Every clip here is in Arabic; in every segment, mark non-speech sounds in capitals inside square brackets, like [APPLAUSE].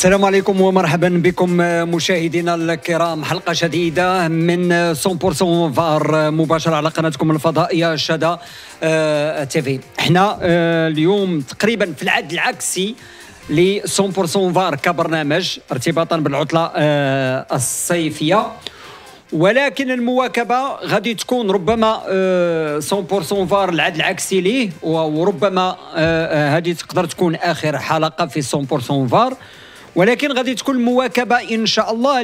السلام عليكم ومرحبا بكم آه، مشاهدينا الكرام حلقة جديدة من 100% آه، فار آه، مباشرة على قناتكم الفضائية شدا تيفي تي في احنا اليوم تقريبا في العد العكسي ل 100% فار كبرنامج ارتباطا بالعطلة الصيفية ولكن المواكبه غادي تكون ربما 100% فار العد العكسي ليه وربما هذه تقدر تكون اخر حلقه في 100% فار ولكن غادي تكون مواكبه ان شاء الله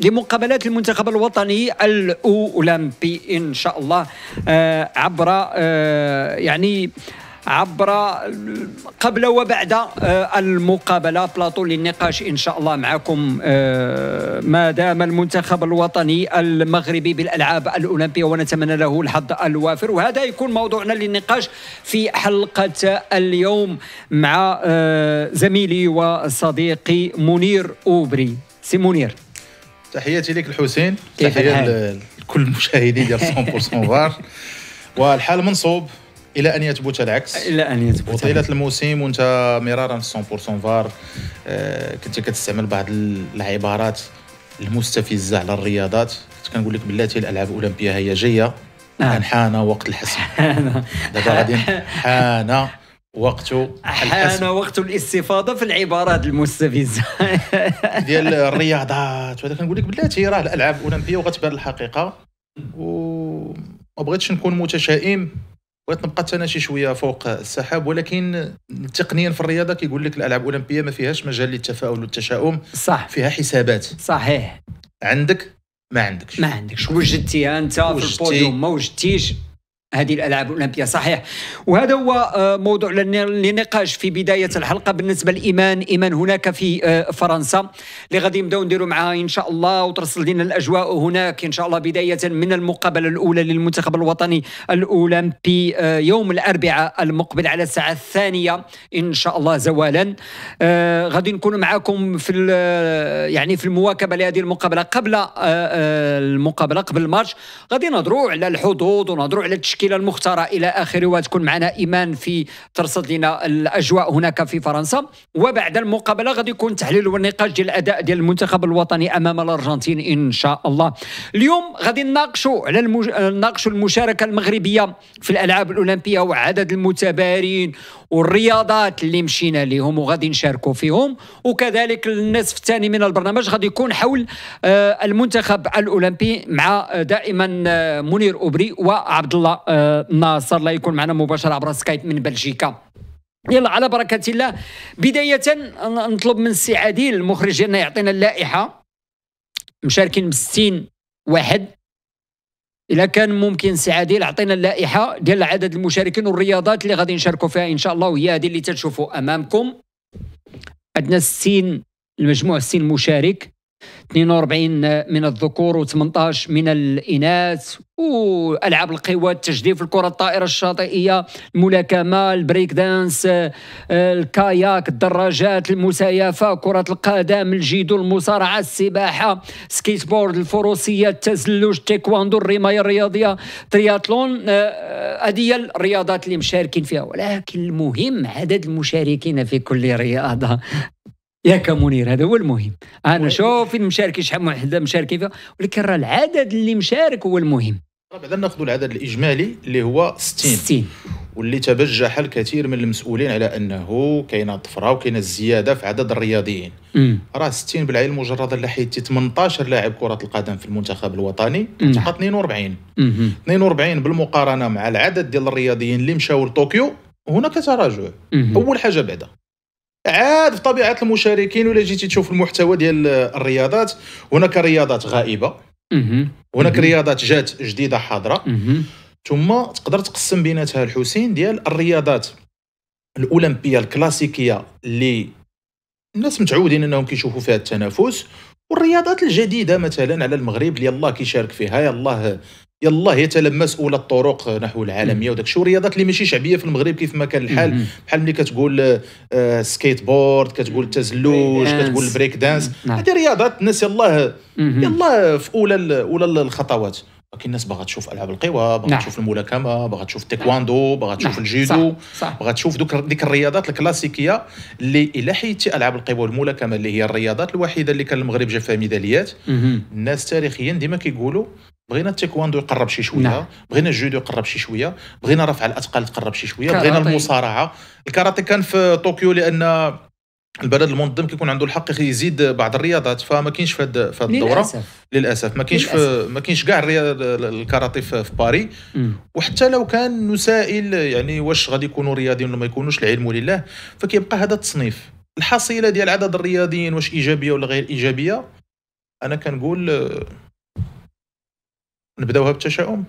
لمقابلات المنتخب الوطني الاولمبي ان شاء الله آه، عبر آه، يعني عبر قبل وبعد آه، المقابله بلاطو للنقاش ان شاء الله معكم آه، ما دام المنتخب الوطني المغربي بالالعاب الاولمبيه ونتمنى له الحظ الوافر وهذا يكون موضوعنا للنقاش في حلقه اليوم مع آه، زميلي وصديقي منير اوبري سي منير تحياتي لك الحسين تحيه لكل المشاهدين ديال 100% [LAUGHS] فار والحال منصوب الى ان يثبت العكس الى ان يثبت وطيله الموسم وانت مرارا في 100% فار آه، كنت كتستعمل بعض العبارات المستفزه على الرياضات كنت كنقول لك بلاتي الالعاب الاولمبيه هي جايه آه. حان وقت الحسم [LAUGHS] دابا غادي حان وقت حان وقت الاستفاضه في العبارات المستفزه [LAUGHS] ديال الرياضات وهذا كنقول لك بلاتي راه الالعاب الاولمبيه وغتبان الحقيقه و ما بغيتش نكون متشائم بغيت نبقى انا شي شويه فوق السحاب ولكن تقنيا في الرياضه كيقول لك الالعاب الاولمبيه ما فيهاش مجال للتفاؤل والتشاؤم صح فيها حسابات صحيح عندك ما عندكش ما عندكش وجدتيها انت في البوديوم ما وجدتيش هذه الالعاب الاولمبيه صحيح وهذا هو آه، موضوع للنقاش في بدايه الحلقه بالنسبه لايمان ايمان هناك في آه، فرنسا اللي غادي نبداو نديروا معها ان شاء الله وترسل لنا الاجواء هناك ان شاء الله بدايه من المقابله الاولى للمنتخب الوطني الاولمبي آه، يوم الاربعاء المقبل على الساعه الثانيه ان شاء الله زوالا غادي نكون معكم في يعني في المواكبه لهذه المقابله قبل المقابله قبل الماتش غادي نهضروا على الحظوظ ونهضروا على التشكيل التشكيله المختاره الى اخره وتكون معنا ايمان في ترصد لنا الاجواء هناك في فرنسا وبعد المقابله غادي يكون تحليل والنقاش ديال الاداء ديال المنتخب الوطني امام الارجنتين ان شاء الله اليوم غادي نناقشوا على نناقشوا المشاركه المغربيه في الالعاب الاولمبيه وعدد المتبارين والرياضات اللي مشينا لهم وغادي نشاركوا فيهم وكذلك النصف الثاني من البرنامج غادي يكون حول آه، المنتخب الاولمبي مع آه، دائما آه، منير اوبري وعبد الله ناصر لا يكون معنا مباشره عبر سكايب من بلجيكا يلا على بركة الله بداية نطلب من السي عادل المخرج يعطينا اللائحة مشاركين ب 60 واحد الا كان ممكن سي عادل عطينا اللائحه ديال عدد المشاركين والرياضات اللي غادي نشاركوا فيها ان شاء الله وهي هذه اللي تتشوفوا امامكم عندنا 60 المجموع 60 مشارك 42 من الذكور و18 من الاناث والعاب القوى التجديف الكره الطائره الشاطئيه الملاكمه البريك دانس الكاياك الدراجات المسايفه كره القدم الجيدو المصارعه السباحه سكيت بورد الفروسيه التزلج التايكواندو الرمايه الرياضيه ترياتلون هذه الرياضات اللي مشاركين فيها ولكن المهم عدد المشاركين في كل رياضه يا منير هذا هو المهم انا شوف مشاركي شحال واحد مشاركي فيها ولكن راه العدد اللي مشارك هو المهم بعدا ناخذ العدد الاجمالي اللي هو 60 60 واللي تبجح الكثير من المسؤولين على انه كاينه طفره وكاينه الزياده في عدد الرياضيين راه 60 بالعين المجرده الا حيت 18 لاعب كره القدم في المنتخب الوطني نعم. تبقى 42 مم. 42 بالمقارنه مع العدد ديال الرياضيين اللي مشاو لطوكيو هناك تراجع اول حاجه بعدا عاد بطبيعه المشاركين ولا جيتي تشوف المحتوى ديال الرياضات هناك رياضات غائبه هناك رياضات جات جديده حاضره ثم تقدر تقسم بيناتها الحسين ديال الرياضات الاولمبيه الكلاسيكيه اللي الناس متعودين انهم كيشوفوا فيها التنافس والرياضات الجديده مثلا على المغرب اللي الله كيشارك فيها يلاه يلاه يتلمس اولى الطرق نحو العالميه وداك الشيء والرياضات اللي ماشي شعبيه في المغرب كيف ما كان الحال بحال ملي كتقول آه سكيت بورد كتقول التزلوج كتقول البريك دانس نعم. هذه رياضات الناس يلاه يلاه في اولى اولى الخطوات ولكن الناس باغا تشوف العاب القوى باغا نعم. تشوف الملاكمه باغا تشوف التايكواندو نعم. باغا تشوف نعم. الجيدو باغا تشوف دوك ديك الرياضات الكلاسيكيه اللي الا حيدتي العاب القوى والملاكمه اللي هي الرياضات الوحيده اللي كان المغرب جاب فيها ميداليات الناس تاريخيا ديما كيقولوا بغينا التيكواندو يقرب شي شويه نعم. بغينا الجودو يقرب شي شويه بغينا رفع الاثقال تقرب شي شويه بغينا المصارعه الكاراتي كان في طوكيو لان البلد المنظم كيكون عنده الحق يزيد بعض الرياضات فما كاينش في هذه الدوره للاسف للاسف ما كاينش ما كاينش كاع الكاراتي في باري وحتى لو كان نسائل يعني واش غادي يكونوا رياضيين ولا ما يكونوش العلم لله فكيبقى هذا التصنيف الحصيله ديال عدد الرياضيين واش ايجابيه ولا غير ايجابيه انا كنقول آه، نبداوها بالتشاؤم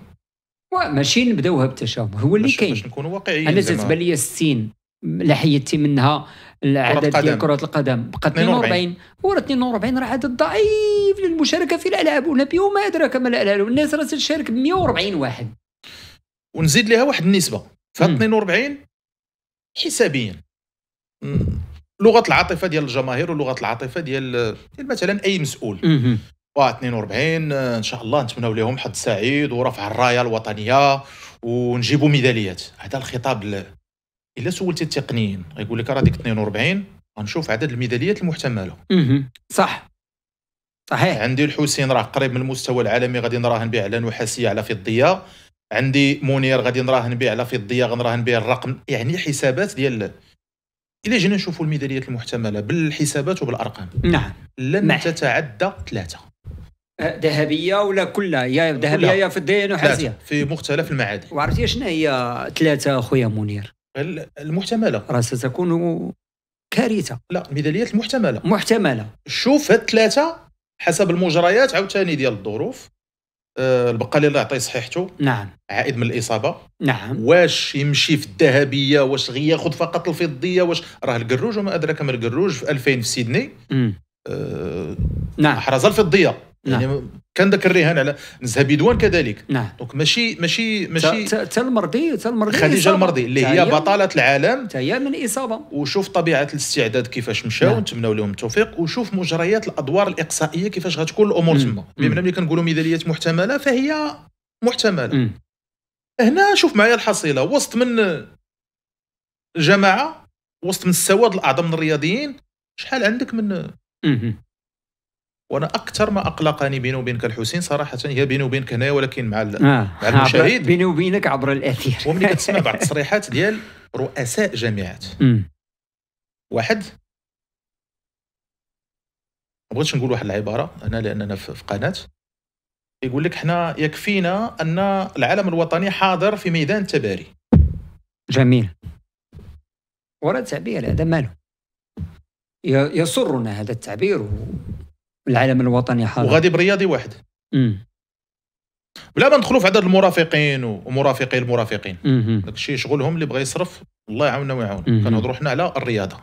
ماشي نبداوها بالتشاؤم هو اللي كاين باش نكونوا واقعيين انا تتبان لي 60 لا منها العدد ديال كرة القدم بقى 42 وراه 42 راه عدد ضعيف للمشاركة في الألعاب الأولمبية وما أدراك ما الألعاب الناس راه تشارك ب 140 واحد ونزيد لها واحد النسبة فهاد 42 حسابيا لغة العاطفة ديال الجماهير ولغة العاطفة ديال ديال مثلا أي مسؤول و 42 ان شاء الله نتمناو لهم حظ سعيد ورفع الرايه الوطنيه ونجيبوا ميداليات هذا الخطاب الا سولت التقنيين غيقول لك راه ديك 42 غنشوف عدد الميداليات المحتمله اها صح صحيح عندي الحسين راه قريب من المستوى العالمي غادي نراهن به على نحاسيه على فضيه عندي منير غادي نراهن به على فضيه غنراهن به الرقم يعني حسابات ديال الا جينا نشوفوا الميداليات المحتمله بالحسابات وبالارقام نعم لن نعم. تتعدى ثلاثه أه، ذهبيه ولا كلها يا ذهبيه يا فضيه يا نحاسيه في مختلف المعادن وعرفتي شنو هي ثلاثه اخويا منير المحتمله راه ستكون كارثه لا الميداليات المحتمله محتمله شوف هاد الثلاثه حسب المجريات عاوتاني ديال الظروف أه البقالي الله يعطيه صحيحته نعم عائد من الاصابه نعم واش يمشي في الذهبيه واش ياخذ فقط الفضيه واش راه الكروج وما ادراك ما الكروج في 2000 في سيدني أه نعم احرز الفضيه يعني نعم. كان ذاك الرهان على نزهه دوان كذلك نعم دونك ماشي ماشي ماشي تا المرضي تا المرضي خديجه المرضي اللي هي بطاله العالم تا هي من اصابه وشوف طبيعه الاستعداد كيفاش مشاو نعم. نتمناو لهم التوفيق وشوف مجريات الادوار الاقصائيه كيفاش غتكون الامور تما بمعنى ملي كنقولوا ميداليات محتمله فهي محتمله مم. هنا شوف معايا الحصيله وسط من جماعه وسط من السواد الاعظم من الرياضيين شحال عندك من مم. وانا اكثر ما اقلقني بيني وبينك الحسين صراحه هي بيني وبينك هنايا ولكن مع آه. مع المشاهد بيني وبينك عبر الاثير وملي كتسمع بعض [LAUGHS] التصريحات ديال رؤساء جامعات واحد ما بغيتش نقول واحد العباره انا لاننا في قناه يقول لك حنا يكفينا ان العالم الوطني حاضر في ميدان التباري جميل ورا تعبير هذا ماله يسرنا هذا التعبير العالم الوطني حاضر وغادي برياضي واحد امم بلا ما ندخلوا في عدد المرافقين ومرافقي المرافقين داك الشيء شغلهم اللي بغى يصرف الله يعاوننا ويعاون كنهضروا حنا على الرياضه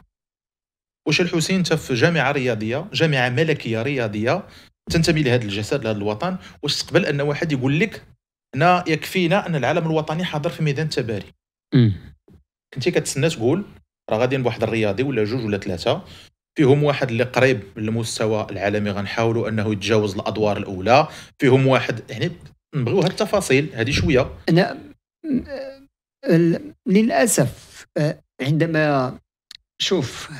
واش الحسين انت في جامعه رياضيه جامعه ملكيه رياضيه تنتمي لهذا الجسد لهذا الوطن واش تقبل ان واحد يقول لك انا يكفينا ان العالم الوطني حاضر في ميدان التباري كنتي كتسنى تقول راه غادي واحد الرياضي ولا جوج ولا ثلاثه فيهم واحد اللي قريب من المستوى العالمي غنحاولوا انه يتجاوز الادوار الاولى فيهم واحد يعني نبغيو هاد التفاصيل هذه شويه انا للاسف آه، عندما شوف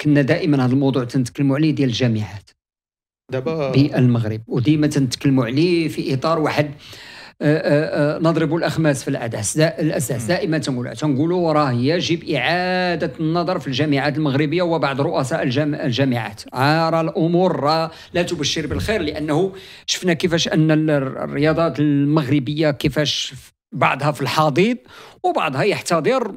كنا دائما هذا الموضوع تنتكلموا عليه ديال الجامعات دابا بالمغرب وديما تنتكلموا عليه في اطار واحد آه، آه، آه، نضرب الاخماس في العدس الاساس دائما تنقولوا راه يجب اعاده النظر في الجامعات المغربيه وبعض رؤساء الجامعات عار الامور لا تبشر بالخير لانه شفنا كيفاش ان الرياضات المغربيه كيفاش بعضها في الحضيض وبعضها يحتضر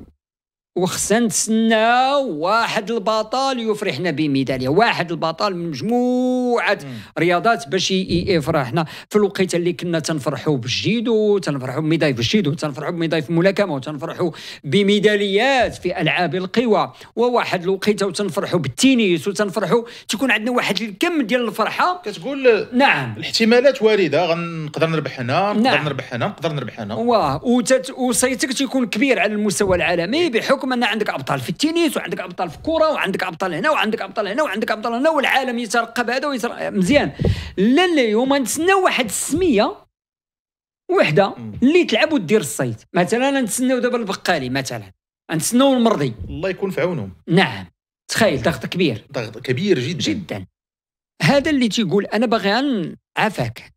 وخصنا نتسناو واحد البطل يفرحنا بميداليه واحد البطل من مجموعه رياضات باش يفرحنا في الوقيته اللي كنا تنفرحوا بالجيدو تنفرحوا بميداي في الجيدو تنفرحوا بميداي في الملاكمه وتنفرحوا بميداليات في العاب القوى وواحد الوقيته وتنفرحوا بالتنس وتنفرحوا تكون عندنا واحد الكم ديال الفرحه كتقول نعم الاحتمالات وارده غنقدر نربح هنا نقدر نعم. نربح هنا نقدر نربح هنا واه وتت... وصيتك تيكون كبير على المستوى العالمي إيه. بحكم بحكم ان عندك ابطال في التنس وعندك ابطال في الكره وعندك ابطال هنا وعندك ابطال هنا وعندك ابطال هنا والعالم يترقب هذا ويترقب مزيان لا لا يوم نتسناو واحد السميه وحده اللي تلعب ودير الصيد مثلا نتسناو دابا البقالي مثلا نتسناو المرضي الله يكون في عونهم نعم تخيل ضغط كبير ضغط كبير جدا جدا هذا اللي تيقول انا باغي عافاك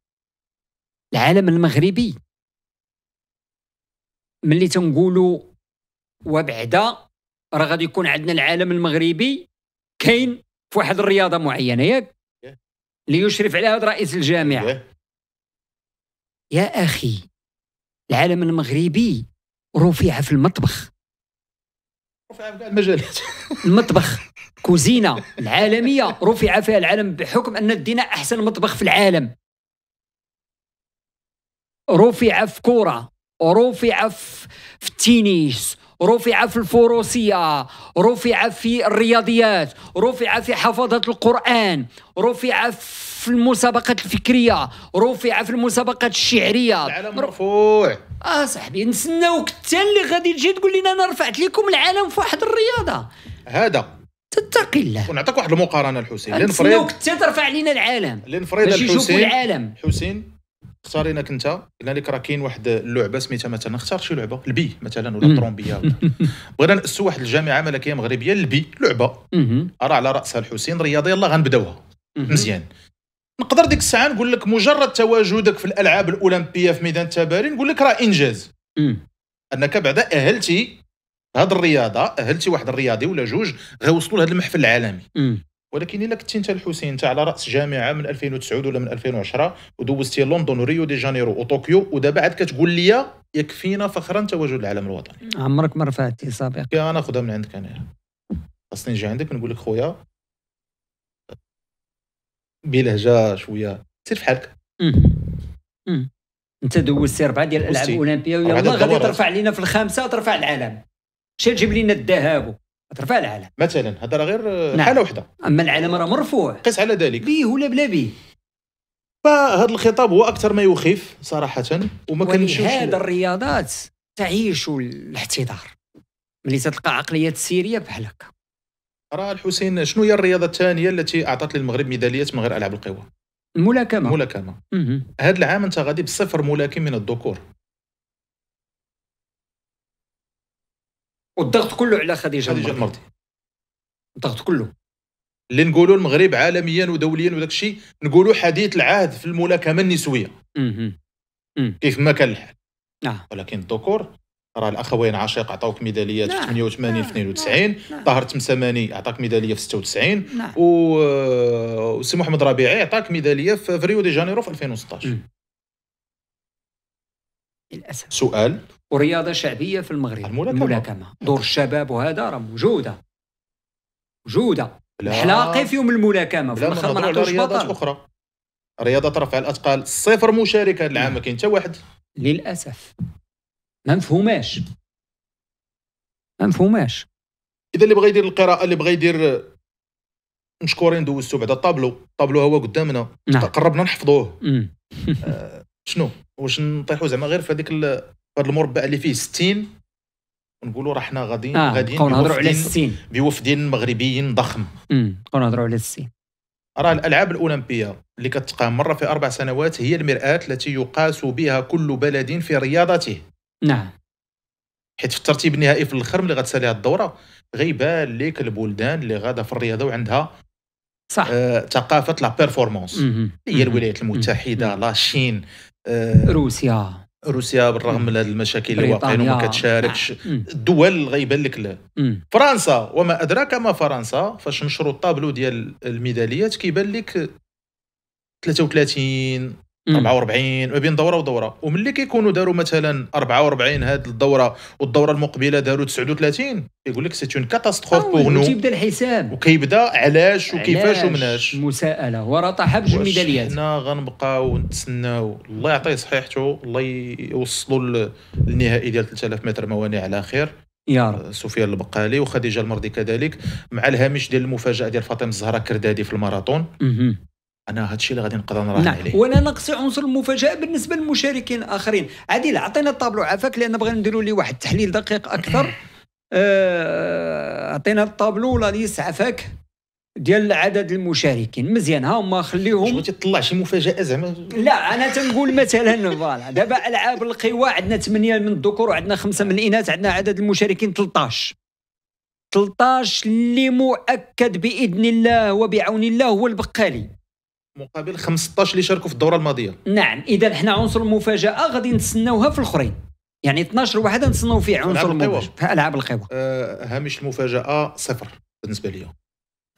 العالم المغربي ملي تنقولوا وبعدا راه غادي يكون عندنا العالم المغربي كاين في واحد الرياضه معينه ياك ليشرف عليها رئيس الجامعه يا اخي العالم المغربي رفيع في المطبخ رفيع في المجالات [LAUGHS] المطبخ كوزينه العالميه رفع فيها العالم بحكم ان لدينا احسن مطبخ في العالم رفع في كره رفع في التنس رفع في الفروسية رفع في الرياضيات رفع في حفظة القرآن رفع في المسابقات الفكرية رفع في المسابقات الشعرية العالم مرفوع اه صاحبي نسناوك حتى اللي غادي تجي تقول لنا انا رفعت لكم العالم في واحد الرياضة هذا تتقي الله ونعطيك واحد المقارنه الحسين لنفرض حتى ترفع علينا العالم لنفرض الحسين العالم حسين انك انت قلنا لك راه كاين واحد اللعبه سميتها مثلا اختار شي لعبه البي مثلا ولا الترومبيه بغينا ناسوا واحد الجامعه ملكيه مغربيه البي لعبه راه على راسها الحسين رياضي يلاه غنبداوها مزيان نقدر ديك الساعه نقول لك مجرد تواجدك في الالعاب الاولمبيه في ميدان التباري نقول لك راه انجاز انك بعدا اهلتي هاد الرياضه اهلتي واحد الرياضي ولا جوج غيوصلوا لهذا المحفل العالمي ولكن الا كنتي انت الحسين انت على راس جامعه من 2009 ولا من 2010 ودوزتي لندن وريو دي جانيرو وطوكيو ودابا عاد كتقول لي يكفينا فخرا تواجد العالم الوطني عمرك ما رفعتي سابقا انا ناخذها من عندك انا خاصني نجي عندك نقول لك خويا بلهجه شويه سير في حالك انت دوزتي اربعه ديال الالعاب الاولمبيه ويلا غادي ترفع لينا في الخامسه ترفع العالم شي تجيب لينا الذهب ترفع العلم مثلا هذا راه غير نعم. حاله وحده اما العلم راه مرفوع قس على ذلك به ولا بلا به فهذا الخطاب هو اكثر ما يخيف صراحه وما كنشوفش هذا الرياضات تعيش الاحتضار ملي تتلقى عقليه السيريه بحال هكا راه الحسين شنو هي الرياضه الثانيه التي اعطت للمغرب ميداليات من غير العاب القوى الملاكمه الملاكمه هذا العام انت غادي بصفر ملاكم من الذكور والضغط كله على خديجه خديجه المرضي الضغط كله اللي نقولوا المغرب عالميا ودوليا وداك الشيء نقولوا حديث العهد في الملاكمه النسويه كيف ما كان الحال آه. ولكن الذكور راه الاخوين عاشق عطاوك ميداليات في 88 في 92 طاهر تمساماني عطاك ميداليه في 96 نعم. آه، وسي محمد ربيعي عطاك ميداليه في ريو دي جانيرو في 2016 للاسف سؤال ورياضه شعبيه في المغرب الملاكمه, الملاكمة. دور الشباب وهذا راه موجوده موجوده الحلاقي فيهم الملاكمه في الاخر ما نعطوش بطل اخرى رياضه رفع الاثقال صفر مشاركه العام ما نعم. كاين حتى واحد للاسف ما مفهوماش ما مفهوماش اذا اللي بغى يدير القراءه اللي بغى يدير مشكورين دوزتو بعدا الطابلو الطابلو هو قدامنا نعم. قربنا نحفظوه آه شنو واش نطيحوا زعما غير في هذيك هذا المربع اللي فيه 60 نقولوا راه حنا غاديين آه. غاديين نبقاو نهضروا على 60 بوفدين مغربيين ضخم نبقاو نهضروا على 60 راه الالعاب الاولمبيه اللي كتقام مره في اربع سنوات هي المراه التي يقاس بها كل بلد في رياضته نعم حيت في الترتيب النهائي في الاخر ملي هذه الدوره غيبان ليك البلدان اللي غاده في الرياضه وعندها صح آه، ثقافه لا بيرفورمانس هي الولايات المتحده لا الصين آه، روسيا روسيا بالرغم من هذه المشاكل اللي واقعين وما كتشاركش آه. الدول غيبان لك لا فرنسا وما ادراك ما فرنسا فاش نشروا الطابلو ديال الميداليات كيبان لك 33 44 ما بين دوره ودوره وملي كيكونوا داروا مثلا 44 هاد الدوره والدوره المقبله داروا 39 كيقول لك سيت اون كاتاستروف بوغ نو كيبدا الحساب وكيبدا علاش وكيفاش ومناش مساءله ورا حبج الميداليات حنا غنبقاو نتسناو الله يعطيه صحيحته الله يوصلوا للنهائي ديال 3000 متر موانئ على خير يا رب آه، سفيان البقالي وخديجه المرضي كذلك مع الهامش ديال المفاجاه ديال فاطمه الزهراء كردادي في الماراثون انا هادشي اللي غادي نقدر نراهن نعم. عليه وانا ناقص عنصر المفاجاه بالنسبه للمشاركين الاخرين عادل عطينا الطابلو عافاك لان بغينا نديروا ليه واحد التحليل دقيق اكثر [CLEARS THROAT] آه، عطينا آه... الطابلو لا ليس عافاك ديال عدد المشاركين مزيان ها هما خليهم شنو تطلع شي مفاجاه زعما لا انا تنقول مثلا فوالا دابا العاب القوى عندنا 8 من الذكور وعندنا 5 من الاناث عندنا عدد المشاركين 13 13 اللي مؤكد باذن الله وبعون الله هو البقالي مقابل 15 اللي شاركوا في الدوره الماضيه نعم اذا حنا عنصر المفاجاه غادي نتسناوها في الاخرين يعني 12 واحد نتسناو فيه عنصر المفاجاه في العاب القوى آه هامش المفاجاه صفر بالنسبه لي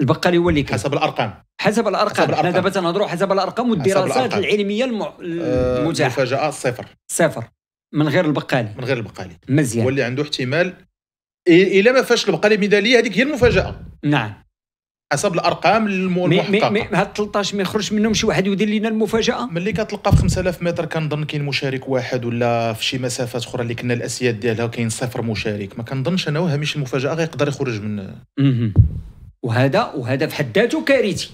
البقالي هو اللي كان حسب الارقام حسب الارقام حنا دابا تنهضروا حسب الارقام والدراسات العلميه الم... آه، المتاحه المفاجاه صفر صفر من غير البقالي من غير البقالي مزيان واللي عنده احتمال الا ما فاش البقالي ميداليه هذيك هي المفاجاه نعم حسب الارقام المحققه هاد 13 ما يخرج منهم شي واحد ويدير لنا المفاجاه ملي كتلقى في 5000 متر كنظن كاين مشارك واحد ولا في شي مسافات اخرى اللي كنا الاسياد ديالها كاين صفر مشارك ما كنظنش انا وهامش المفاجاه غيقدر يخرج من وهذا وهذا في حد ذاته كارثي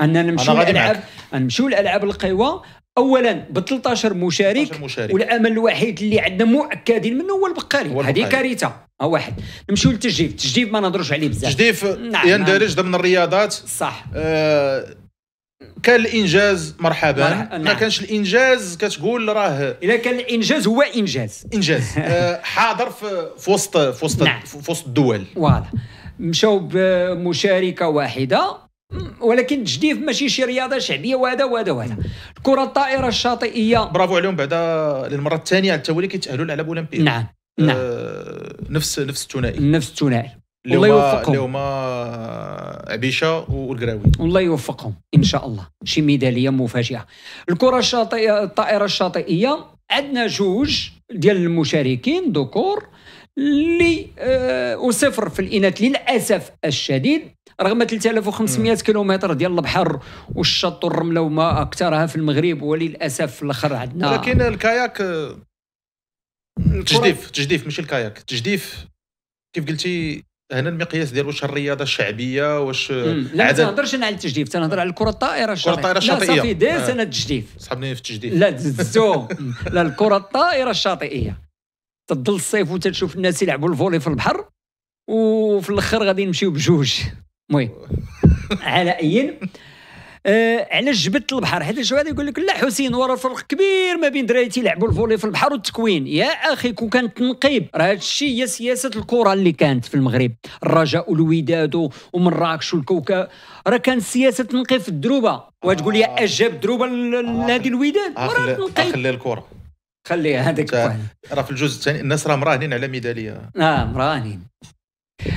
اننا نمشيو للالعاب نمشيو لالعاب القوى اولا ب 13 مشارك, 13 مشارك. والامل الوحيد اللي عندنا مؤكدين منه هو البقالي هذه كارثه ها واحد نمشيو للتجديف التجديف ما نهضروش عليه بزاف التجديف نعم يندرج ضمن الرياضات صح آه كان الانجاز مرحبا مرح... نعم. ما كانش الانجاز كتقول راه الا كان الانجاز هو انجاز انجاز [LAUGHS] آه حاضر في, في وسط في وسط نعم. في وسط الدول فوالا مشاو بمشاركه واحده ولكن التجديف ماشي شي رياضه شعبيه وهذا وهذا وهذا الكره الطائره الشاطئيه برافو عليهم بعدا للمره الثانيه على التوالي كيتاهلوا للعب اولمبي نعم نعم آه نفس نفس الثنائي نفس الثنائي الله يوفقهم اللي هما عبيشه والقراوي الله يوفقهم ان شاء الله شي ميداليه مفاجئه الكره الشاطئيه الطائره الشاطئيه عندنا جوج ديال المشاركين ذكور اللي أه وصفر في الاناث للاسف الشديد رغم 3500 كيلومتر ديال البحر والشط والرمله وما اكثرها في المغرب وللاسف في الاخر عندنا ولكن الكاياك آه، تجديف تجديف ماشي الكاياك تجديف كيف قلتي هنا المقياس ديال واش الرياضه الشعبيه واش آه، لا ما تنهضرش انا على التجديف تنهضر على الكره الطائره الشاطئيه الكره الطائره الشاطئيه صافي داز آه. انا التجديف صحابني في التجديف لا دزتو [LAUGHS] لا الكره الطائره الشاطئيه تضل الصيف وتتشوف الناس يلعبوا الفولي في البحر وفي الاخر غادي نمشيو بجوج المهم [LAUGHS] على اي آه علاش جبت البحر حيت هذا يقول لك لا حسين وراه فرق كبير ما بين دراري تيلعبوا الفولي في البحر والتكوين يا اخي كون كان تنقيب راه هذا الشيء هي سياسه الكره اللي كانت في المغرب الرجاء والوداد ومراكش والكوكب راه كان سياسه تنقيب في الدروبه وتقول لي آه. اجاب دروبه لنادي آه. الوداد راه تنقيب خلي الكره خليها هذاك راه في الجزء الثاني الناس راه مراهنين على ميداليه اه مراهنين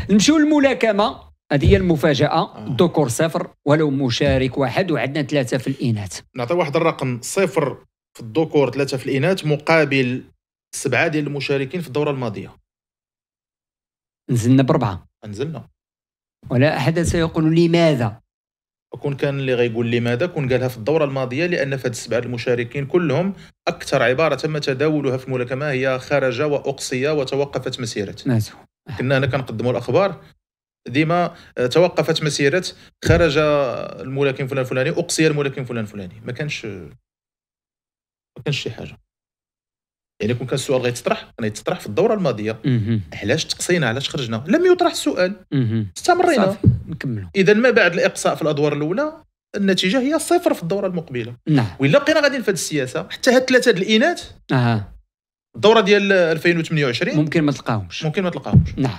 نمشيو للملاكمه هذه هي المفاجاه آه. الذكور صفر ولو مشارك واحد وعندنا ثلاثه في الاناث نعطي واحد الرقم صفر في الذكور ثلاثه في الاناث مقابل سبعه ديال المشاركين في الدوره الماضيه نزلنا باربعه نزلنا ولا احد سيقول لماذا كون كان اللي غيقول لماذا كون قالها في الدوره الماضيه لان في السبعه المشاركين كلهم اكثر عباره تم تداولها في الملاكمه هي خرج واقصي وتوقفت مسيرته نعم. كنا هنا كنقدموا الاخبار ديما آه، توقفت مسيره خرج الملاكم فلان فلاني اقصي الملاكم فلان فلاني ما كانش ما كانش شي حاجه يعني كون كان السؤال غيتطرح كان يتطرح في الدوره الماضيه علاش تقصينا علاش خرجنا لم يطرح السؤال استمرينا نكملوا اذا ما بعد الاقصاء في الادوار الاولى النتيجه هي صفر في الدوره المقبله نعم والا بقينا غاديين في هذه السياسه حتى هاد ثلاثه الاناث اها الدوره ديال 2028 ممكن ما تلقاهمش ممكن ما تلقاهمش نعم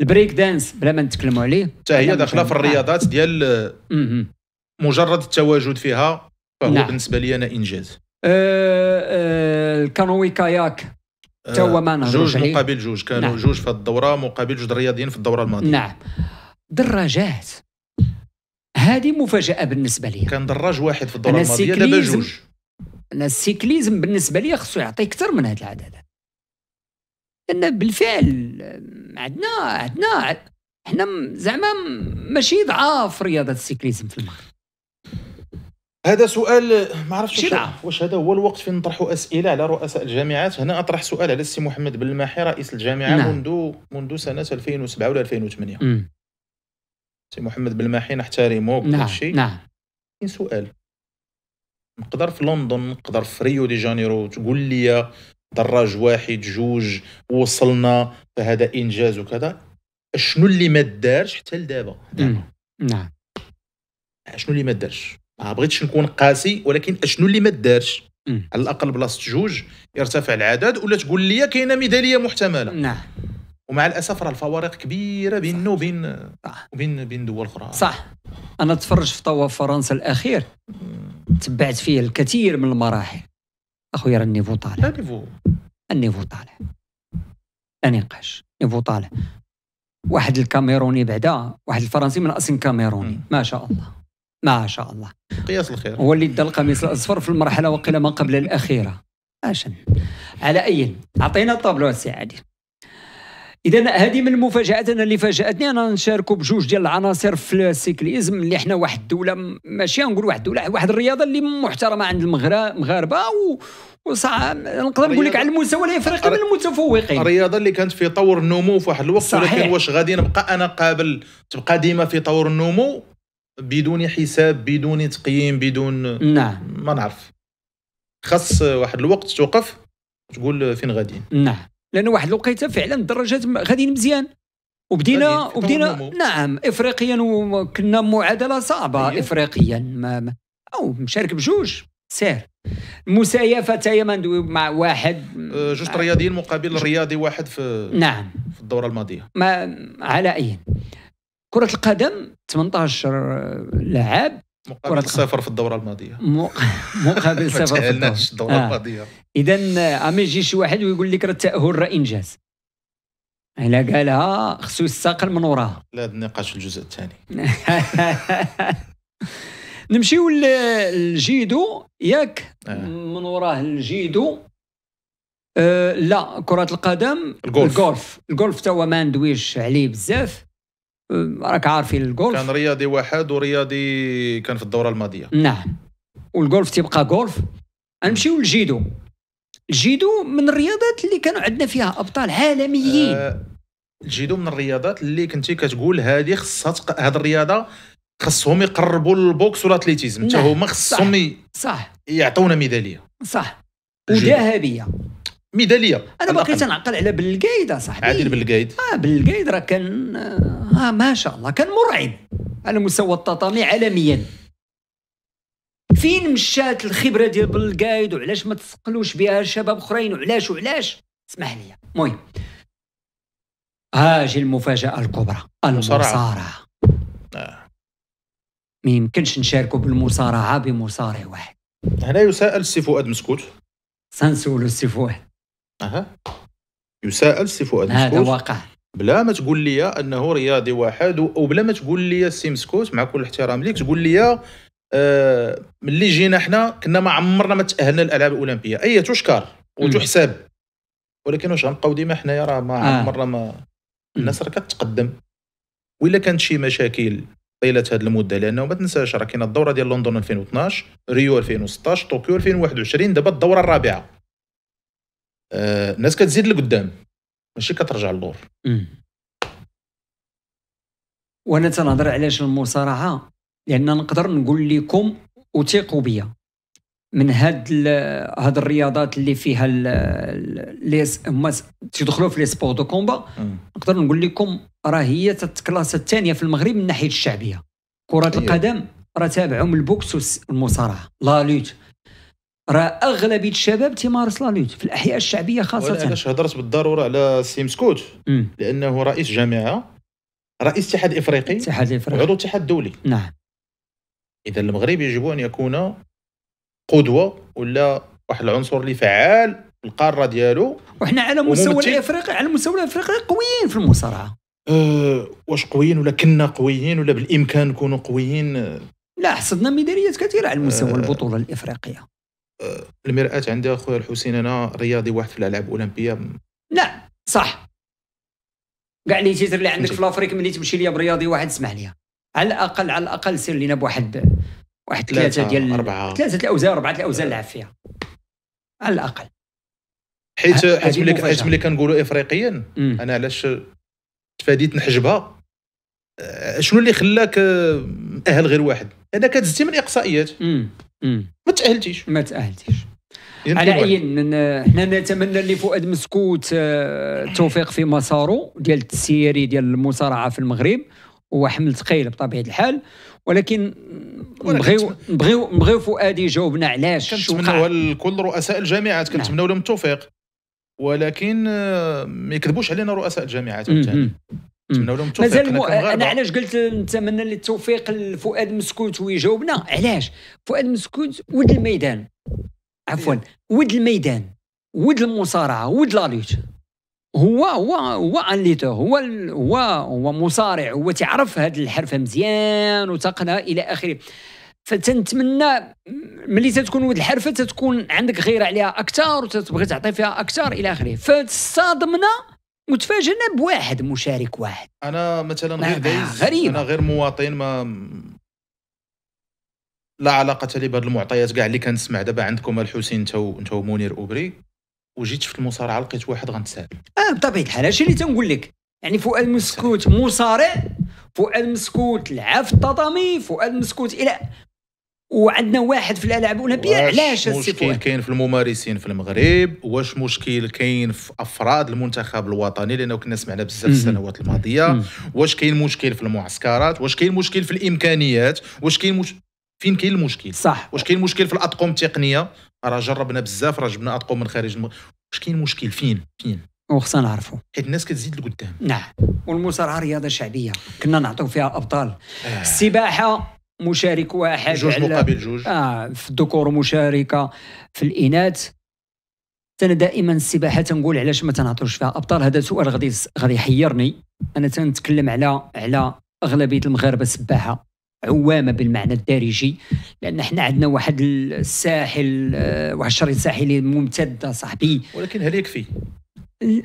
البريك دانس بلا ما نتكلموا عليه حتى هي داخله في الرياضات ديال مجرد التواجد فيها فهو نعم. بالنسبه لي انا انجاز أه، أه، الكانوي كاياك أه، حتى هو ما جوج مقابل جوج كانوا نعم. جوج في الدوره مقابل جوج رياضيين في الدوره الماضيه نعم دراجات هذه مفاجاه بالنسبه لي كان دراج واحد في الدوره الماضيه دابا جوج انا السيكليزم بالنسبه لي خصو يعطي اكثر من هذا العدد لان بالفعل عندنا عندنا حنا زعما ماشي ضعاف رياضه السيكليزم في المغرب هذا سؤال ما عرفتش واش, هذا هو الوقت فين نطرحوا اسئله على رؤساء الجامعات هنا اطرح سؤال على السي محمد بن الماحي رئيس الجامعه نعم. منذ منذ سنه 2007 ولا 2008 سي محمد بن الماحي نحترمه وكل نعم. شيء نعم سؤال نقدر في لندن نقدر في ريو دي جانيرو تقول لي دراج واحد جوج وصلنا فهذا انجاز وكذا شنو اللي ما دارش حتى لدابا نعم شنو اللي ما دارش ما بغيتش نكون قاسي ولكن شنو اللي ما دارش على الاقل بلاصه جوج يرتفع العدد ولا تقول لي كاينه ميداليه محتمله نعم ومع الاسف راه الفوارق كبيره بيننا وبين وبين بين دول اخرى صح انا تفرج في طوا فرنسا الاخير تبعت فيه الكثير من المراحل اخويا راه النيفو طالع النيفو النيفو طالع لا نقاش النيفو طالع واحد الكاميروني بعدا واحد الفرنسي من اصل كاميروني ما شاء الله ما شاء الله قياس الخير هو اللي دا القميص الاصفر في المرحله وقيل ما قبل الاخيره اشن على اي عطينا الطابلو السي عادل اذا هذه من المفاجات انا اللي فاجاتني انا نشاركوا بجوج ديال العناصر في السيكليزم اللي احنا واحد الدوله ماشي نقول واحد الدوله واحد الرياضه اللي محترمه عند المغاربه و وصح نقدر نقول لك على المستوى الافريقي من المتفوقين الرياضه اللي كانت في طور النمو في واحد الوقت صحيح. ولكن واش غادي نبقى انا قابل تبقى ديما في طور النمو بدون حساب بدون تقييم بدون نعم ما نعرف خاص واحد الوقت توقف تقول فين غاديين نعم لان واحد الوقيته فعلا الدرجات غاديين مزيان وبدينا وبدينا نعم افريقيا وكنا معادله صعبه أيوه. افريقيا ما ما او مشارك بجوج سير المسايفه تاهي مع واحد أه، جوج رياضيين مقابل رياضي واحد في نعم في الدوره الماضيه ما على اي كره القدم 18 لاعب مقابل صفر في الدوره الماضيه مقابل صفر [LAUGHS] في الدوره, آه. الماضيه اذا ما يجي شي واحد ويقول لك راه التاهل راه انجاز الا قالها خصو يستقل من وراها [LAUGHS] لا النقاش الجزء الثاني [LAUGHS] نمشيو للجيدو ياك آه. من وراه الجيدو أه لا كرة القدم الجولف الجولف الجولف تا هو ما ندويش عليه بزاف راك عارفين الجولف كان رياضي واحد ورياضي كان في الدوره الماضيه نعم والجولف تيبقى جولف نمشيو للجيدو الجيدو من الرياضات اللي كانوا عندنا فيها ابطال عالميين أه الجيدو من الرياضات اللي كنتي كتقول هذه خصها تق... هاد الرياضه خصهم يقربوا للبوكس والاتليتيزم حتى نعم. هما خصهم صح, صح. يعطونا ميداليه صح وذهبيه ميداليه انا باقي تنعقل على بالقايد صاحبي عادل بالقايد اه بالقايد راه كان آه،, اه ما شاء الله كان مرعب على مستوى التطامي عالميا فين مشات الخبره ديال بالقايد وعلاش ما تسقلوش بها شباب اخرين وعلاش وعلاش اسمح لي المهم هاجي المفاجاه الكبرى المصارعه آه. ما يمكنش نشاركوا بالمصارعه بمصارع واحد هنا يسأل السي فؤاد مسكوت سنسولو السي فؤاد اها يساءل سي فؤاد هذا واقع بلا ما تقول لي انه رياضي واحد وبلا ما تقول لي السي مع كل احترام ليك تقول لي آه، ملي جينا حنا كنا ما عمرنا ما تاهلنا للالعاب الاولمبيه اي تشكر وتحسب ولكن واش غنبقاو ديما حنايا راه ما آه. عمرنا ما الناس راه كتقدم وإلا كانت شي مشاكل طيله هذه المده لانه ما تنساش راه كاينه الدوره ديال لندن 2012 ريو 2016 طوكيو 2021 دابا الدوره الرابعه آه، الناس كتزيد لقدام ماشي كترجع للور وانا تنهضر علاش المصارعه لان نقدر نقول لكم وثقوا بيا من هاد هاد الرياضات اللي فيها اللي هما تيدخلوا في لي سبور دو كومبا نقدر نقول لكم راه هي تتكلاس الثانيه في المغرب من ناحيه الشعبيه كره القدم راه تابعهم البوكس والمصارعه لا لوت راه اغلبيه الشباب تيمارس لا لوت في الاحياء الشعبيه خاصه علاش هضرت بالضروره على السي مسكوت لانه رئيس جامعه رئيس اتحاد افريقي اتحاد افريقي عضو اتحاد دولي نعم اذا المغرب يجب ان يكون قدوه ولا واحد العنصر اللي فعال في القاره ديالو وحنا على مستوى الافريقي على المستوى الافريقي قويين في المصارعه أه واش قويين ولا كنا قويين ولا بالامكان نكونوا قويين لا حصدنا ميداليات كثيره على المستوى أه البطوله الافريقيه المرآة عندها خويا الحسين انا رياضي واحد في الالعاب الاولمبيه لا صح كاع لي تيتر اللي عندك في لافريك ملي تمشي ليا برياضي واحد اسمح ليا على الاقل على الاقل سير لينا بواحد واحد ثلاثه ديال اربعه ثلاثه الاوزان اربعه الاوزان لعب فيها على الاقل حيت حيت ملي كنقولوا افريقيا انا علاش تفاديت نحجبها آه، شنو اللي خلاك آه، مأهل غير واحد هذا كتزتي من الاقصائيات ما تاهلتيش ما تاهلتيش يعني على اي حنا نتمنى لفؤاد مسكوت التوفيق آه، في مساره ديال التسييري ديال المصارعه في المغرب هو حمل ثقيل بطبيعه الحال ولكن نبغيو نبغيو نبغيو فؤاد يجاوبنا علاش كنتمناو لكل رؤساء الجامعات نعم. كنتمناو لهم التوفيق ولكن ما يكذبوش علينا رؤساء الجامعات نتمنوا لهم التوفيق مازال مو... انا علاش قلت نتمنى التوفيق لفؤاد مسكوت ويجاوبنا علاش فؤاد مسكوت ود الميدان عفوا ود الميدان ود المصارعه ود لا لوت هو هو هو ان ليتور هو هو هو مصارع هو تعرف هاد الحرفه مزيان وتقنها الى اخره فتنتمنى ملي تتكون ود الحرفه تتكون عندك غيره عليها اكثر وتتبغي تعطي فيها اكثر الى اخره فتصادمنا وتفاجئنا بواحد مشارك واحد انا مثلا غير دايز غريبة. انا غير مواطن ما لا علاقه لي بهذه المعطيات كاع اللي كنسمع دابا عندكم الحسين انت انت ومنير اوبري وجيت في المصارعه لقيت واحد غنتسال اه بطبيعه الحال هادشي اللي تنقول لك يعني فؤاد مسكوت مصارع فؤاد مسكوت لعب في التضامي فؤاد مسكوت الى وعندنا واحد في الالعاب الاولمبيه علاش مشكل كاين في الممارسين في المغرب واش مشكل كاين في افراد المنتخب الوطني لانه كنا سمعنا بزاف السنوات الماضيه واش كاين مشكل في المعسكرات واش كاين مشكل في الامكانيات واش كاين مش... فين كاين المشكل صح واش كاين مشكل في الاطقم التقنيه راه جربنا بزاف راه جبنا اطقم من خارج الم... واش كاين مشكل فين فين وخصنا نعرفوا حيت الناس كتزيد لقدام نعم والمصارعه رياضه شعبيه كنا نعطيو فيها ابطال آه. السباحه مشارك واحد جوج مقابل جوج اه في الذكور مشاركه في الاناث انا دائما السباحه تنقول علاش ما تنعطوش فيها ابطال هذا سؤال غادي غادي يحيرني انا تنتكلم على على اغلبيه المغاربه سباحه عوامه بالمعنى الدارجي لان حنا عندنا واحد الساحل آه، واحد الشريط الساحلي ممتد صاحبي ولكن هل يكفي؟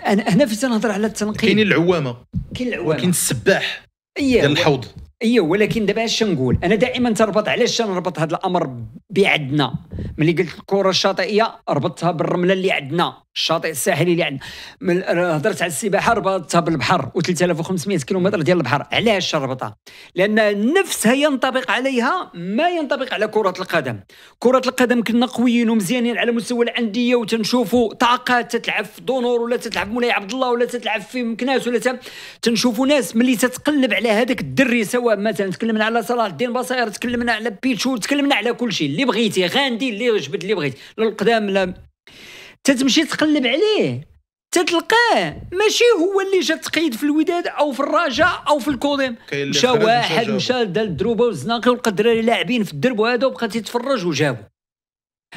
انا هنا في تنهضر على التنقيب كاينين العوامه كاين العوامه ولكن السباح إيه، ديال الحوض ايوه ولكن دابا اش نقول انا دائما تربط علاش نربط هذا الامر بعدنا ملي قلت الكره الشاطئيه ربطتها بالرمله اللي عندنا الشاطئ الساحلي اللي عندنا من هضرت على السباحه ربطتها بالبحر و3500 كيلومتر ديال البحر علاش ربطها لان نفسها ينطبق عليها ما ينطبق على كره القدم كره القدم كنا قويين ومزيانين على مستوى الانديه وتنشوفوا طاقات تتلعب في دونور ولا تتلعب مولاي عبد الله ولا تتلعب في مكناس ولا تنشوفوا ناس ملي تتقلب على هذاك الدري سواء مثلا تكلمنا على صلاح الدين بصير تكلمنا على بيتشو تكلمنا على كل شيء اللي بغيتي غاندي اللي جبد اللي بغيتي للقدام لا تتمشي تقلب عليه تتلقاه ماشي هو اللي جا تقيد في الوداد او في الرجاء او في الكوديم مشى واحد مشى دار الدروبه والزناقي ولقى الدراري لاعبين في الدرب وهذا وبقى تيتفرج وجابو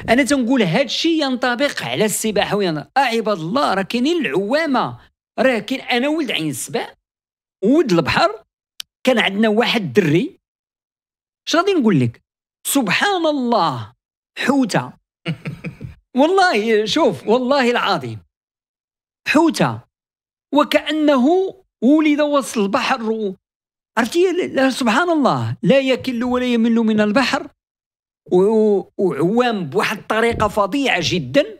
انا تنقول هذا الشيء ينطبق على السباحه وين آه عباد الله راه كاينين العوامه راه كاين انا ولد عين السبع ولد البحر كان عندنا واحد الدري اش غادي نقول لك سبحان الله حوته [LAUGHS] والله شوف والله العظيم حوته وكانه ولد وسط البحر عرفتي سبحان الله لا يكل ولا يمل من البحر وعوام بواحد الطريقه فظيعه جدا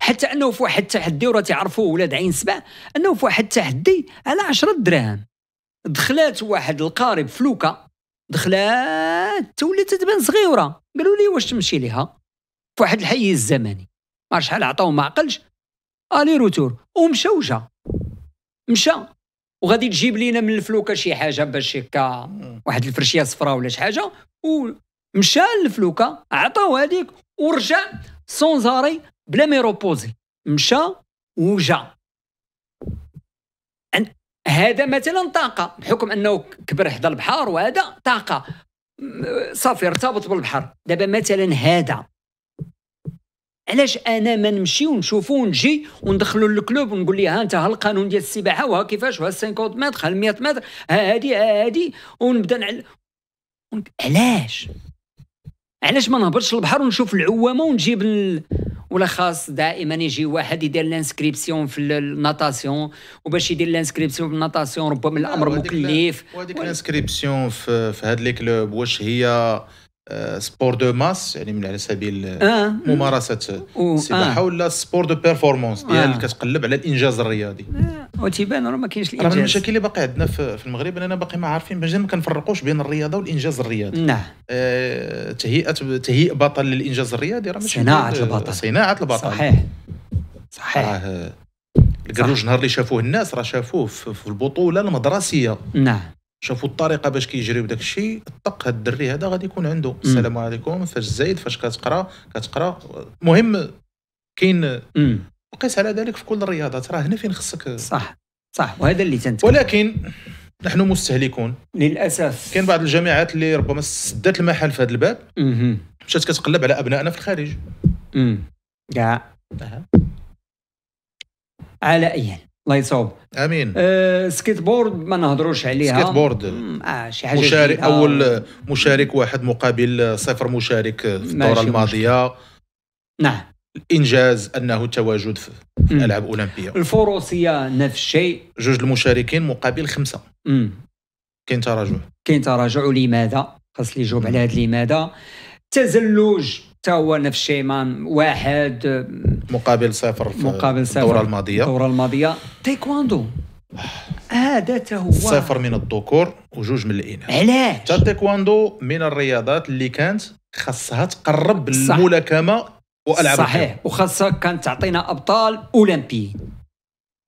حتى انه في واحد التحدي وراه تعرفوا ولاد عين سبع انه في واحد التحدي على 10 دراهم دخلات واحد القارب فلوكه دخلات تولت تبان صغيره قالوا لي واش تمشي ليها في واحد الحيز الزمني ما شحال عطاو ما عقلش الي روتور ومشى وجا مشى وغادي تجيب لينا من الفلوكه شي حاجه باش هكا واحد الفرشيه صفراء ولا شي حاجه ومشى للفلوكه عطاو هذيك ورجع سون زاري بلا ما يروبوزي مشى وجا هذا مثلا طاقه بحكم انه كبر حدا البحر وهذا طاقه صافي ارتبط بالبحر دابا مثلا هذا علاش انا ما نمشي ونشوفو ونجي وندخلو للكلوب ونقول ليه ها انت ها القانون ديال السباحه وها كيفاش وها 50 متر ها 100 متر ها هادي ها هادي ونبدا نعل علاش علاش ما نهبطش للبحر ونشوف العوامه ونجيب ال... ولا خاص دائما يجي واحد يدير لانسكريبسيون في الناتاسيون وباش يدير لانسكريبسيون في الناتاسيون ربما الامر مكلف وهذيك لانسكريبسيون في, هاد لي كلوب واش هي سبور دو ماس يعني من على سبيل آه. ممارسه آه. السباحه ولا سبور دو بيرفورمانس ديال كتقلب على الانجاز الرياضي آه. وتيبان راه ما كاينش الانجاز راه المشاكل اللي باقي عندنا في المغرب اننا باقي ما عارفين باش ما كنفرقوش بين الرياضه والانجاز الرياضي نعم آه تهيئه تهيئ بطل للانجاز الرياضي راه ماشي صناعه البطل صناعه البطل صحيح صحيح راه الكروج نهار اللي شافوه الناس راه شافوه في البطوله المدرسيه نعم شافوا الطريقه باش كيجريو داك الشيء طق هاد الدري هذا غادي يكون عنده السلام عليكم فاش زايد فاش كتقرا كتقرا المهم كاين وقيس على ذلك في كل الرياضات راه هنا فين خصك صح صح وهذا اللي تنتكلم ولكن نحن مستهلكون للاسف كاين بعض الجامعات اللي ربما سدات المحل في هذا الباب مشات كتقلب على ابنائنا في الخارج امم كاع على اي الله يصوب امين آه سكيت بورد ما نهضروش عليها سكيت بورد آه شي حاجه مشارك آه. اول مشارك واحد مقابل صفر مشارك في الدوره الماضيه نعم الانجاز انه التواجد في الالعاب الاولمبيه الفروسيه نفس الشيء جوج المشاركين مقابل خمسه مم. كاين تراجع كاين تراجع لماذا خاص لي يجاوب على هذا لماذا التزلج هو نفس الشيء مان واحد آه، مقابل صفر في مقابل صفر الدورة الماضية الدورة الماضية تايكواندو هذا هو صفر من الذكور وجوج من الاناث علاش حتى التايكواندو من الرياضات اللي كانت خاصها تقرب الملاكمه والعاب صحيح وخاصها كانت تعطينا ابطال اولمبي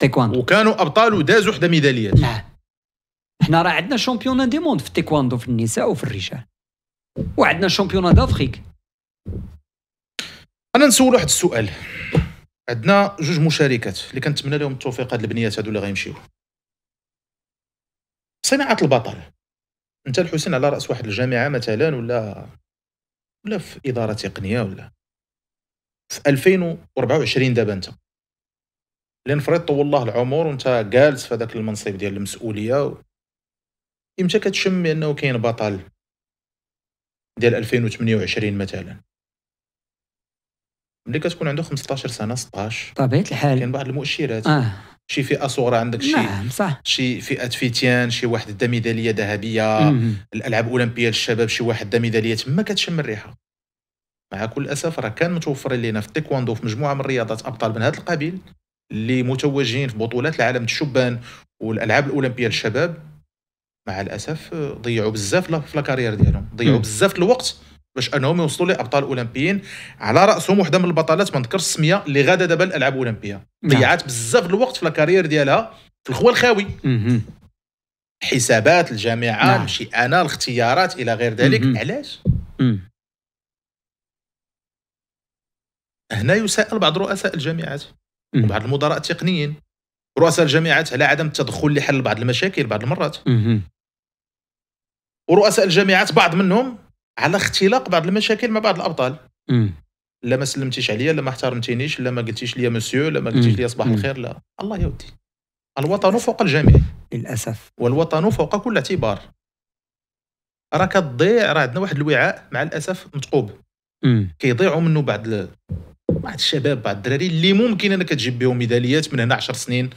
تايكواندو وكانوا ابطال ودازوا حدا ميداليات نعم حنا راه عندنا شامبيون دي موند في التايكواندو في النساء وفي الرجال وعندنا شامبيون دافريك انا نسول واحد السؤال عندنا جوج مشاركات اللي كنتمنى لهم التوفيق هاد البنيات هادو اللي غيمشيو صناعه البطل انت الحسين على راس واحد الجامعه مثلا ولا ولا في اداره تقنيه ولا في 2024 دابا انت لنفرض طول الله العمر وانت جالس في هذاك المنصب ديال المسؤوليه و... امتى كتشم انه كاين بطل ديال 2028 مثلا ملي كتكون عنده 15 سنه 16 طبيعه الحال كاين بعض المؤشرات اه شي فئه صغرى عندك شي نعم صح شي فئه فتيان شي واحد دا ميداليه ذهبيه الالعاب الاولمبيه للشباب شي واحد دا ميداليه تما كتشم الريحه مع كل الاسف راه كان متوفرين لينا في التيكواندو في مجموعه من الرياضات ابطال من هذا القبيل اللي متوجين في بطولات العالم الشبان والالعاب الاولمبيه للشباب مع الاسف ضيعوا بزاف في لاكارير ديالهم ضيعوا بزاف الوقت باش انهم يوصلوا لابطال اولمبيين على راسهم وحده من البطلات ما نذكرش السميه اللي غادا دابا الالعاب الاولمبيه ضيعات نعم. بزاف الوقت في الكارير ديالها في الخوى الخاوي حسابات الجامعه نعم. انا الاختيارات الى غير ذلك علاش هنا يساءل بعض رؤساء الجامعات وبعض المدراء التقنيين رؤساء الجامعات على عدم التدخل لحل بعض المشاكل بعض المرات ورؤساء الجامعات بعض منهم على اختلاق بعض المشاكل مع بعض الابطال لا ما سلمتيش عليا لا ما احترمتينيش لا ما قلتيش لي مسيو لا ما قلتيش لي صباح الخير لا الله يا ودي الوطن فوق الجميع للاسف والوطن فوق كل اعتبار راه كتضيع راه عندنا واحد الوعاء مع الاسف مثقوب كيضيعوا منه بعض ال... بعض الشباب بعض الدراري اللي ممكن انك تجيب بهم ميداليات من هنا 10 سنين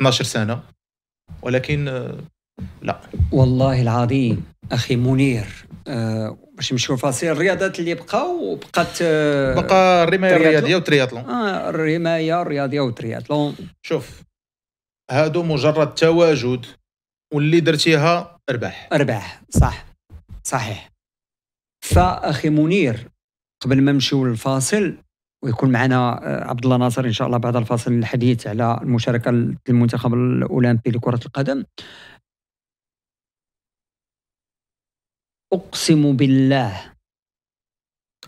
12 سنه ولكن آه، لا والله العظيم اخي منير آه باش نمشيو لفاصل الرياضات اللي بقاو بقات آه بقى الرمايه الرياضيه والترياتلون اه الرمايه الرياضيه والترياتلون شوف هادو مجرد تواجد واللي درتيها ارباح ارباح صح صحيح فاخي منير قبل ما نمشيو للفاصل ويكون معنا آه، عبد الله ناصر ان شاء الله بعد الفاصل الحديث على المشاركه المنتخب الاولمبي لكره القدم أقسم بالله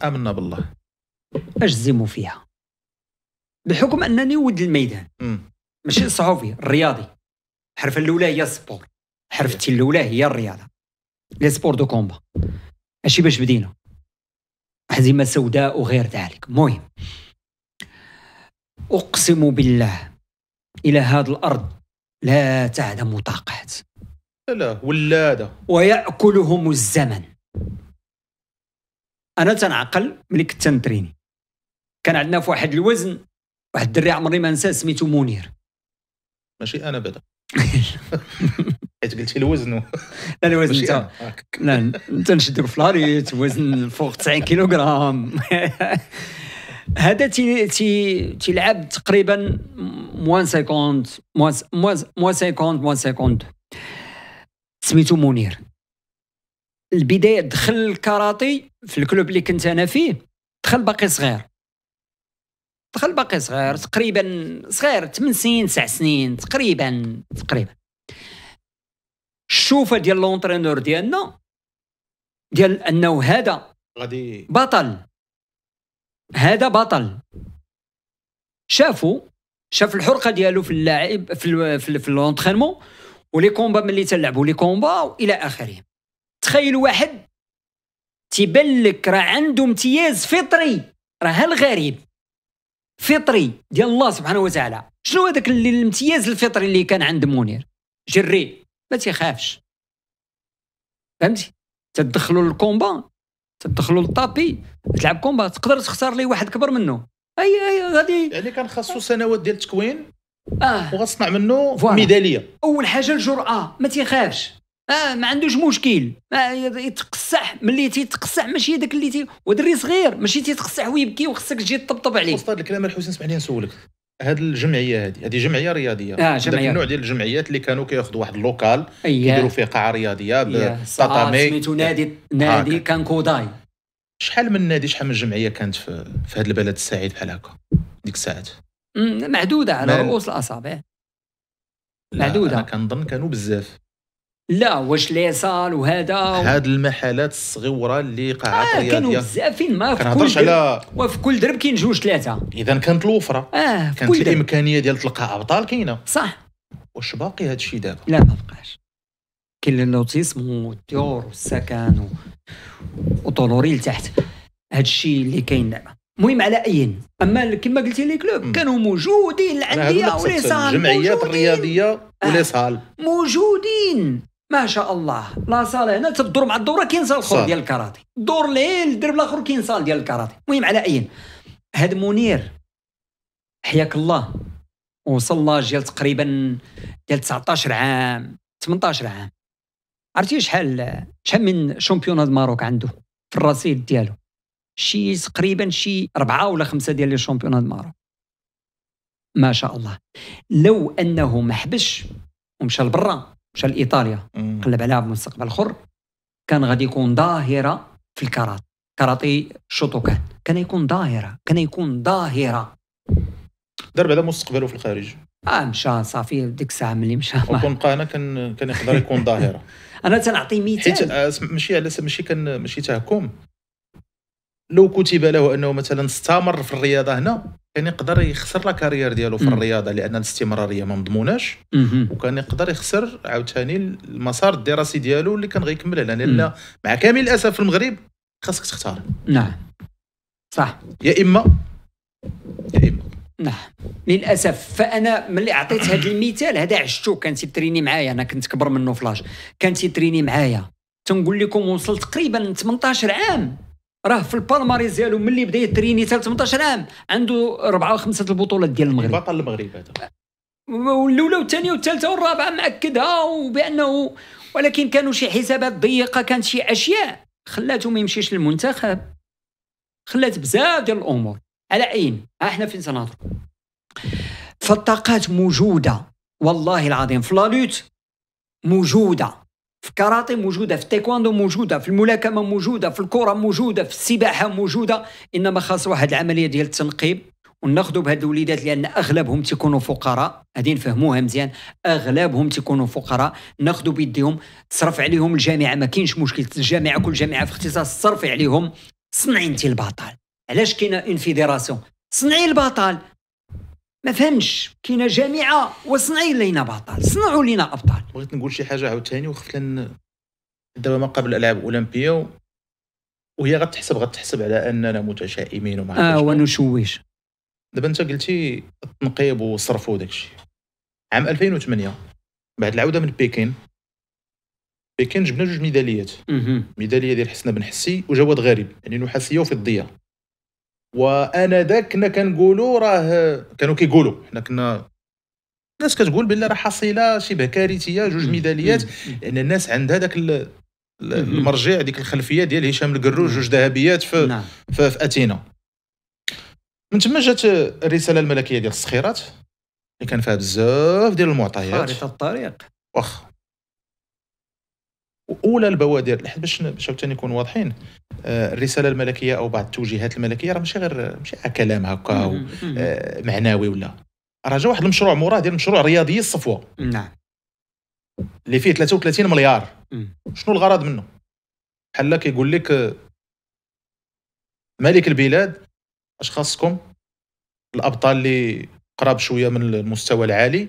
آمنا بالله أجزم فيها بحكم أنني ود الميدان ماشي صحفي الرياضي حرف الأولى هي السبور حرف التي الأولى هي الرياضة لي سبور دو كومبا ماشي باش بدينا هزيمة سوداء وغير ذلك المهم أقسم بالله إلى هذه الأرض لا تعدم طاقات لا ولاده وياكلهم الزمن انا تنعقل ملي كنت تنتريني كان عندنا في واحد الوزن واحد الدري عمري ما نساه سميتو منير ماشي انا بعدا حيت قلتي الوزن لا الوزن انت لا انت نشدك في لاريت وزن فوق 90 كيلوغرام هذا تي تي تيلعب تقريبا موان 50 موان موان 50 موان 52 سميتو منير البدايه دخل الكاراتي في الكلوب اللي كنت انا فيه دخل باقي صغير دخل باقي صغير تقريبا صغير 8 سنين 9 سنين تقريبا تقريبا الشوفه ديال لونترينور ديالنا ديال انه هذا غادي بطل هذا بطل شافوا شاف الحرقه ديالو في اللاعب في في, في لونترينمون ولي كومبا ملي تلعبوا لي كومبا والى اخره تخيل واحد تيبان لك راه عنده امتياز فطري راه الغريب فطري ديال الله سبحانه وتعالى شنو هذاك الامتياز الفطري اللي كان عند منير جري ما تيخافش فهمتي تدخلوا للكومبا تدخلوا للطابي تلعب كومبا تقدر تختار لي واحد كبر منه اي اي غادي يعني كان خاصو سنوات ديال التكوين آه. وغتصنع منه فوالا. ميداليه اول حاجه الجراه ما تيخافش اه ما عندوش مشكل آه يتقصح ملي تيتقصح ماشي داك اللي تي ودري صغير ماشي تيتقصح ويبكي وخصك تجي تطبطب عليه وسط هذا الكلام الحسين لي نسولك هاد الجمعيه هذه هذه جمعيه رياضيه اه جمعيه النوع ديال الجمعيات اللي كانوا كياخذوا واحد اللوكال كيديروا فيه قاعه رياضيه بطاطامي سميتو نادي نادي كان كوداي شحال من نادي شحال من جمعيه كانت في, في البلد السعيد بحال هكا ديك الساعات معدوده على رؤوس الاصابع إيه. معدوده انا كنظن كانوا بزاف لا واش ليصال وهذا هاد المحلات الصغيره اللي قاعات آه كانوا بزافين ما في كل درب على وفي كل درب كاين جوج ثلاثه اذا كانت الوفره اه كانت الامكانيه ديال تلقى ابطال كاينه صح واش باقي هاد الشيء دابا لا ما بقاش كاين اللوتيسم والديور والسكن و... وطولوري لتحت هاد الشيء اللي كاين دابا المهم على اي اما كما قلتي لي كلوب كانوا موجودين الانديه ولي صال الجمعيات الرياضيه ولي آه. صال موجودين ما شاء الله لا صال هنا تدور مع الدوره كاين صال اخر ديال الكاراتي دور ليل الدرب الاخر كاين صال ديال الكاراتي المهم على اي هاد منير حياك الله وصل لاج ديال تقريبا ديال 19 عام 18 عام عرفتي شحال شحال من شامبيون ماروك عنده في الرصيد ديالو شي تقريبا شي أربعة ولا خمسة ديال لي شامبيونات المغرب ما شاء الله لو أنه ما حبش ومشى لبرا مشى لإيطاليا قلب عليها بمستقبل آخر كان غادي يكون ظاهرة في الكاراتي كاراتي شوتوكان كان يكون ظاهرة كان يكون ظاهرة دار بعدا مستقبله في الخارج اه مشى صافي ديك الساعه ملي مشى وكون بقى هنا كان كان يقدر يكون ظاهره [LAUGHS] انا تنعطي مثال حيت آه، ماشي على ماشي كان ماشي تهكم لو كتب له انه مثلا استمر في الرياضه هنا كان يقدر يخسر لا كارير ديالو في الرياضه لان الاستمراريه ما مضموناش وكان يقدر يخسر عاوتاني المسار الدراسي ديالو اللي كان غيكمل على لان مع كامل الاسف في المغرب خاصك تختار نعم صح يا اما يا اما نعم للاسف فانا ملي عطيت هذا المثال هذا عشتو كان تيتريني معايا انا كنت كبر منه فلاش كان تيتريني معايا تنقول لكم وصلت تقريبا 18 عام راه في البالماريز ديالو ملي بدا يتريني حتى 18 عام عنده ربعه وخمسه البطولات ديال المغرب بطل المغرب هذا والاولى والثانيه والثالثه والرابعه مأكدها وبانه ولكن كانوا شي حسابات ضيقه كانت شي اشياء خلاته ما يمشيش للمنتخب خلات بزاف ديال الامور على عين احنا فين تنهضروا فالطاقات موجوده والله العظيم في لالوت موجوده في الكاراتي موجوده في التايكواندو موجوده في الملاكمه موجوده في الكره موجوده في السباحه موجوده انما خاص واحد العمليه ديال التنقيب وناخذوا بهاد الوليدات لان اغلبهم تيكونوا فقراء غادي نفهموها مزيان اغلبهم تيكونوا فقراء ناخذوا بيديهم تصرف عليهم الجامعه ما كاينش مشكل الجامعه كل جامعه في اختصاص تصرفي عليهم صنعي انت البطل علاش كاينه انفيديراسيون صنعي البطل ما فهمش كاينه جامعه وصنعي لينا بطل صنعوا لينا ابطال بغيت نقول شي حاجه عاوتاني وخفت لان دابا ما قبل الالعاب الاولمبيه وهي غتحسب غتحسب على اننا متشائمين وما اه ونشوش دابا انت قلتي التنقيب والصرف وداك الشيء عام 2008 بعد العوده من بكين بكين جبنا جوج ميداليات ميداليه ديال حسن بن حسي وجواد غريب يعني نحاسيه وفضيه وانا ذاك كنا كنقولوا راه كانوا كيقولوا حنا كنا الناس كتقول بان راه حصيله شبه كارثيه جوج ميداليات لان يعني الناس عندها ذاك المرجع ديك الخلفيه ديال هشام القروج جوج ذهبيات في, نعم. في, في اثينا من تما جات الرساله الملكيه ديال الصخيرات اللي كان فيها بزاف ديال المعطيات خارطه الطريق واخ واولى البوادر باش باش عاوتاني نكون واضحين آه، الرساله الملكيه او بعض التوجيهات الملكيه راه ماشي غير ماشي كلام هكا آه، معنوي ولا راه جا واحد المشروع موراه ديال مشروع رياضي الصفوه نعم اللي فيه 33 مليار شنو الغرض منه بحال كيقول لك آه، ملك البلاد اش خاصكم الابطال اللي قراب شويه من المستوى العالي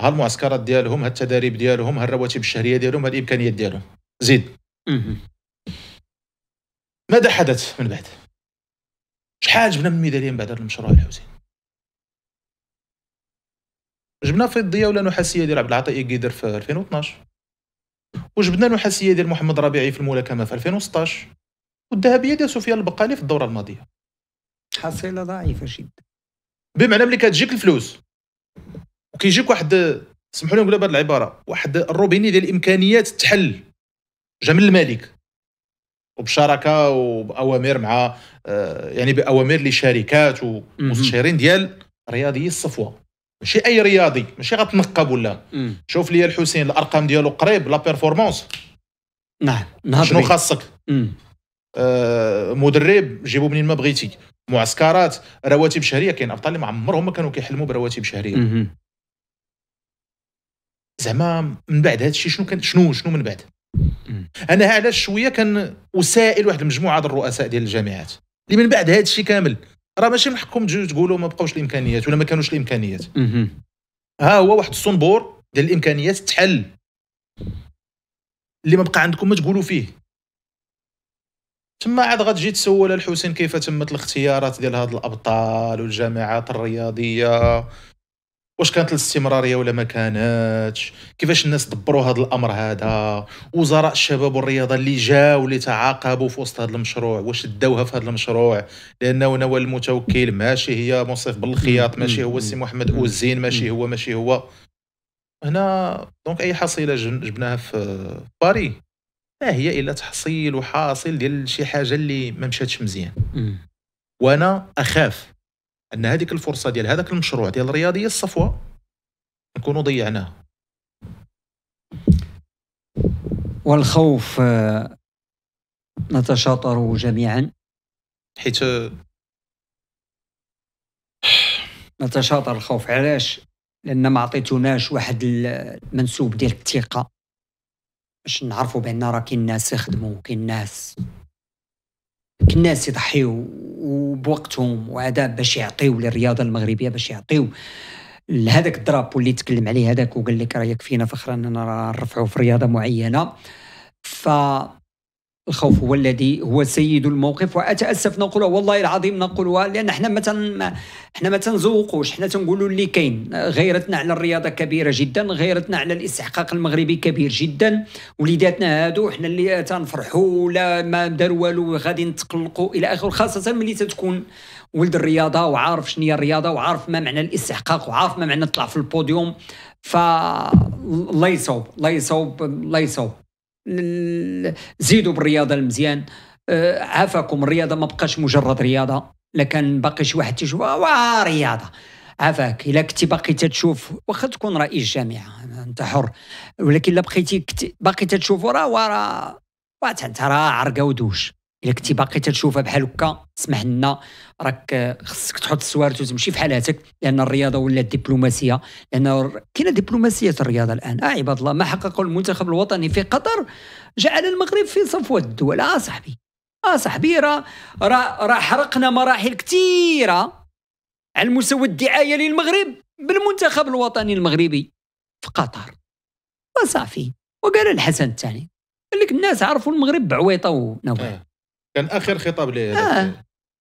هالمعسكرات ديالهم هالتدريب ديالهم هالرواتب الشهريه ديالهم هالامكانيات ديالهم زيد ماذا حدث من بعد شحال جبنا من ميداليه من بعد هذا المشروع الحوزي جبنا فضيه ولا نحاسيه ديال عبد العطيه قيدر في 2012 وجبنا نحاسيه ديال محمد ربيعي في الملاكمه في 2016 والذهبيه ديال سفيان البقالي في الدوره الماضيه حصيله ضعيفه جدا بمعنى ملي كتجيك الفلوس وكيجيك واحد سمحوا لي نقولها بهذه العباره واحد الروبيني ديال الامكانيات تحل جا من الملك وبشراكه وباوامر مع آه، يعني باوامر لشركات ومستشارين ديال رياضيي الصفوه ماشي اي رياضي ماشي غتنقب ولا شوف لي الحسين الارقام ديالو قريب لا بيرفورمانس نعم شنو خاصك آه، مدرب جيبو منين ما بغيتي معسكرات رواتب شهريه كاين ابطال اللي ما عمرهم ما كانوا كيحلموا برواتب شهريه زعما من بعد هذا الشيء شنو كان شنو شنو من بعد انا علاش شويه كان اسائل واحد المجموعه ديال الرؤساء ديال الجامعات اللي من بعد هذا الشيء كامل راه ماشي من حقكم تجيو تقولوا ما بقاوش الامكانيات ولا ما كانوش الامكانيات ها هو واحد الصنبور ديال الامكانيات تحل اللي ما بقى عندكم ما تقولوا فيه تما عاد غتجي تسول الحسين كيف تمت الاختيارات ديال هاد الابطال والجامعات الرياضيه واش كانت الاستمراريه ولا ما كانتش كيفاش الناس دبروا هذا الامر هذا وزراء الشباب والرياضه اللي جاوا اللي تعاقبوا في وسط هذا المشروع واش داوها في هذا المشروع لانه نوى المتوكل ماشي هي مصيف بالخياط ماشي هو السي محمد اوزين ماشي هو ماشي هو هنا دونك اي حصيله جبناها في باري ما هي الا تحصيل وحاصل ديال شي حاجه اللي ما مشاتش مزيان وانا اخاف ان هذيك الفرصه ديال هذاك المشروع ديال الرياضيه الصفوه نكونوا ضيعناه والخوف آه، نتشاطر جميعا حيت آه، نتشاطر الخوف علاش لان ما عطيتوناش واحد المنسوب ديال الثقه باش نعرفوا بان راه كاين ناس يخدموا كاين ناس الناس يضحيوا بوقتهم وعذاب باش يعطيو للرياضه المغربيه باش يعطيو لهذاك الدرابو اللي تكلم عليه هذاك وقال لك راه يكفينا فخرا اننا نرفعوا في رياضه معينه ف الخوف هو الذي هو سيد الموقف واتاسف نقولها والله العظيم نقولها لان احنا ما تن احنا ما تنزوقوش احنا تنقولوا اللي كاين غيرتنا على الرياضه كبيره جدا غيرتنا على الاستحقاق المغربي كبير جدا وليداتنا هادو احنا اللي تنفرحوا ولا ما داروا والو غادي نتقلقوا الى اخره خاصه ملي تتكون ولد الرياضه وعارف شنو هي الرياضه وعارف ما معنى الاستحقاق وعارف ما معنى تطلع في البوديوم ف الله يصوب الله يصوب الله يصوب زيدوا بالرياضه المزيان أه، عافاكم الرياضه ما بقاش مجرد رياضه لكن باقي شي واحد تيشوف رياضه عافاك الا كنتي باقي تتشوف واخا تكون رئيس جامعه انت حر ولكن الا بقيتي باقي تتشوف راه وراه انت راه عرقه ودوش الا كنتي باقي تتشوفها بحال هكا سمح لنا راك آه، خصك تحط السوارت وتمشي في حالاتك لان الرياضه ولات دبلوماسيه لان كاينه دبلوماسيه الرياضه الان آه عباد الله ما حققه المنتخب الوطني في قطر جعل المغرب في صفوه الدول اه صاحبي اه صاحبي راه را را حرقنا مراحل كثيره على المستوى الدعايه للمغرب بالمنتخب الوطني المغربي في قطر وصافي آه، وقال الحسن الثاني قال لك الناس عرفوا المغرب بعويطه ونواه آه. كان اخر خطاب له آه.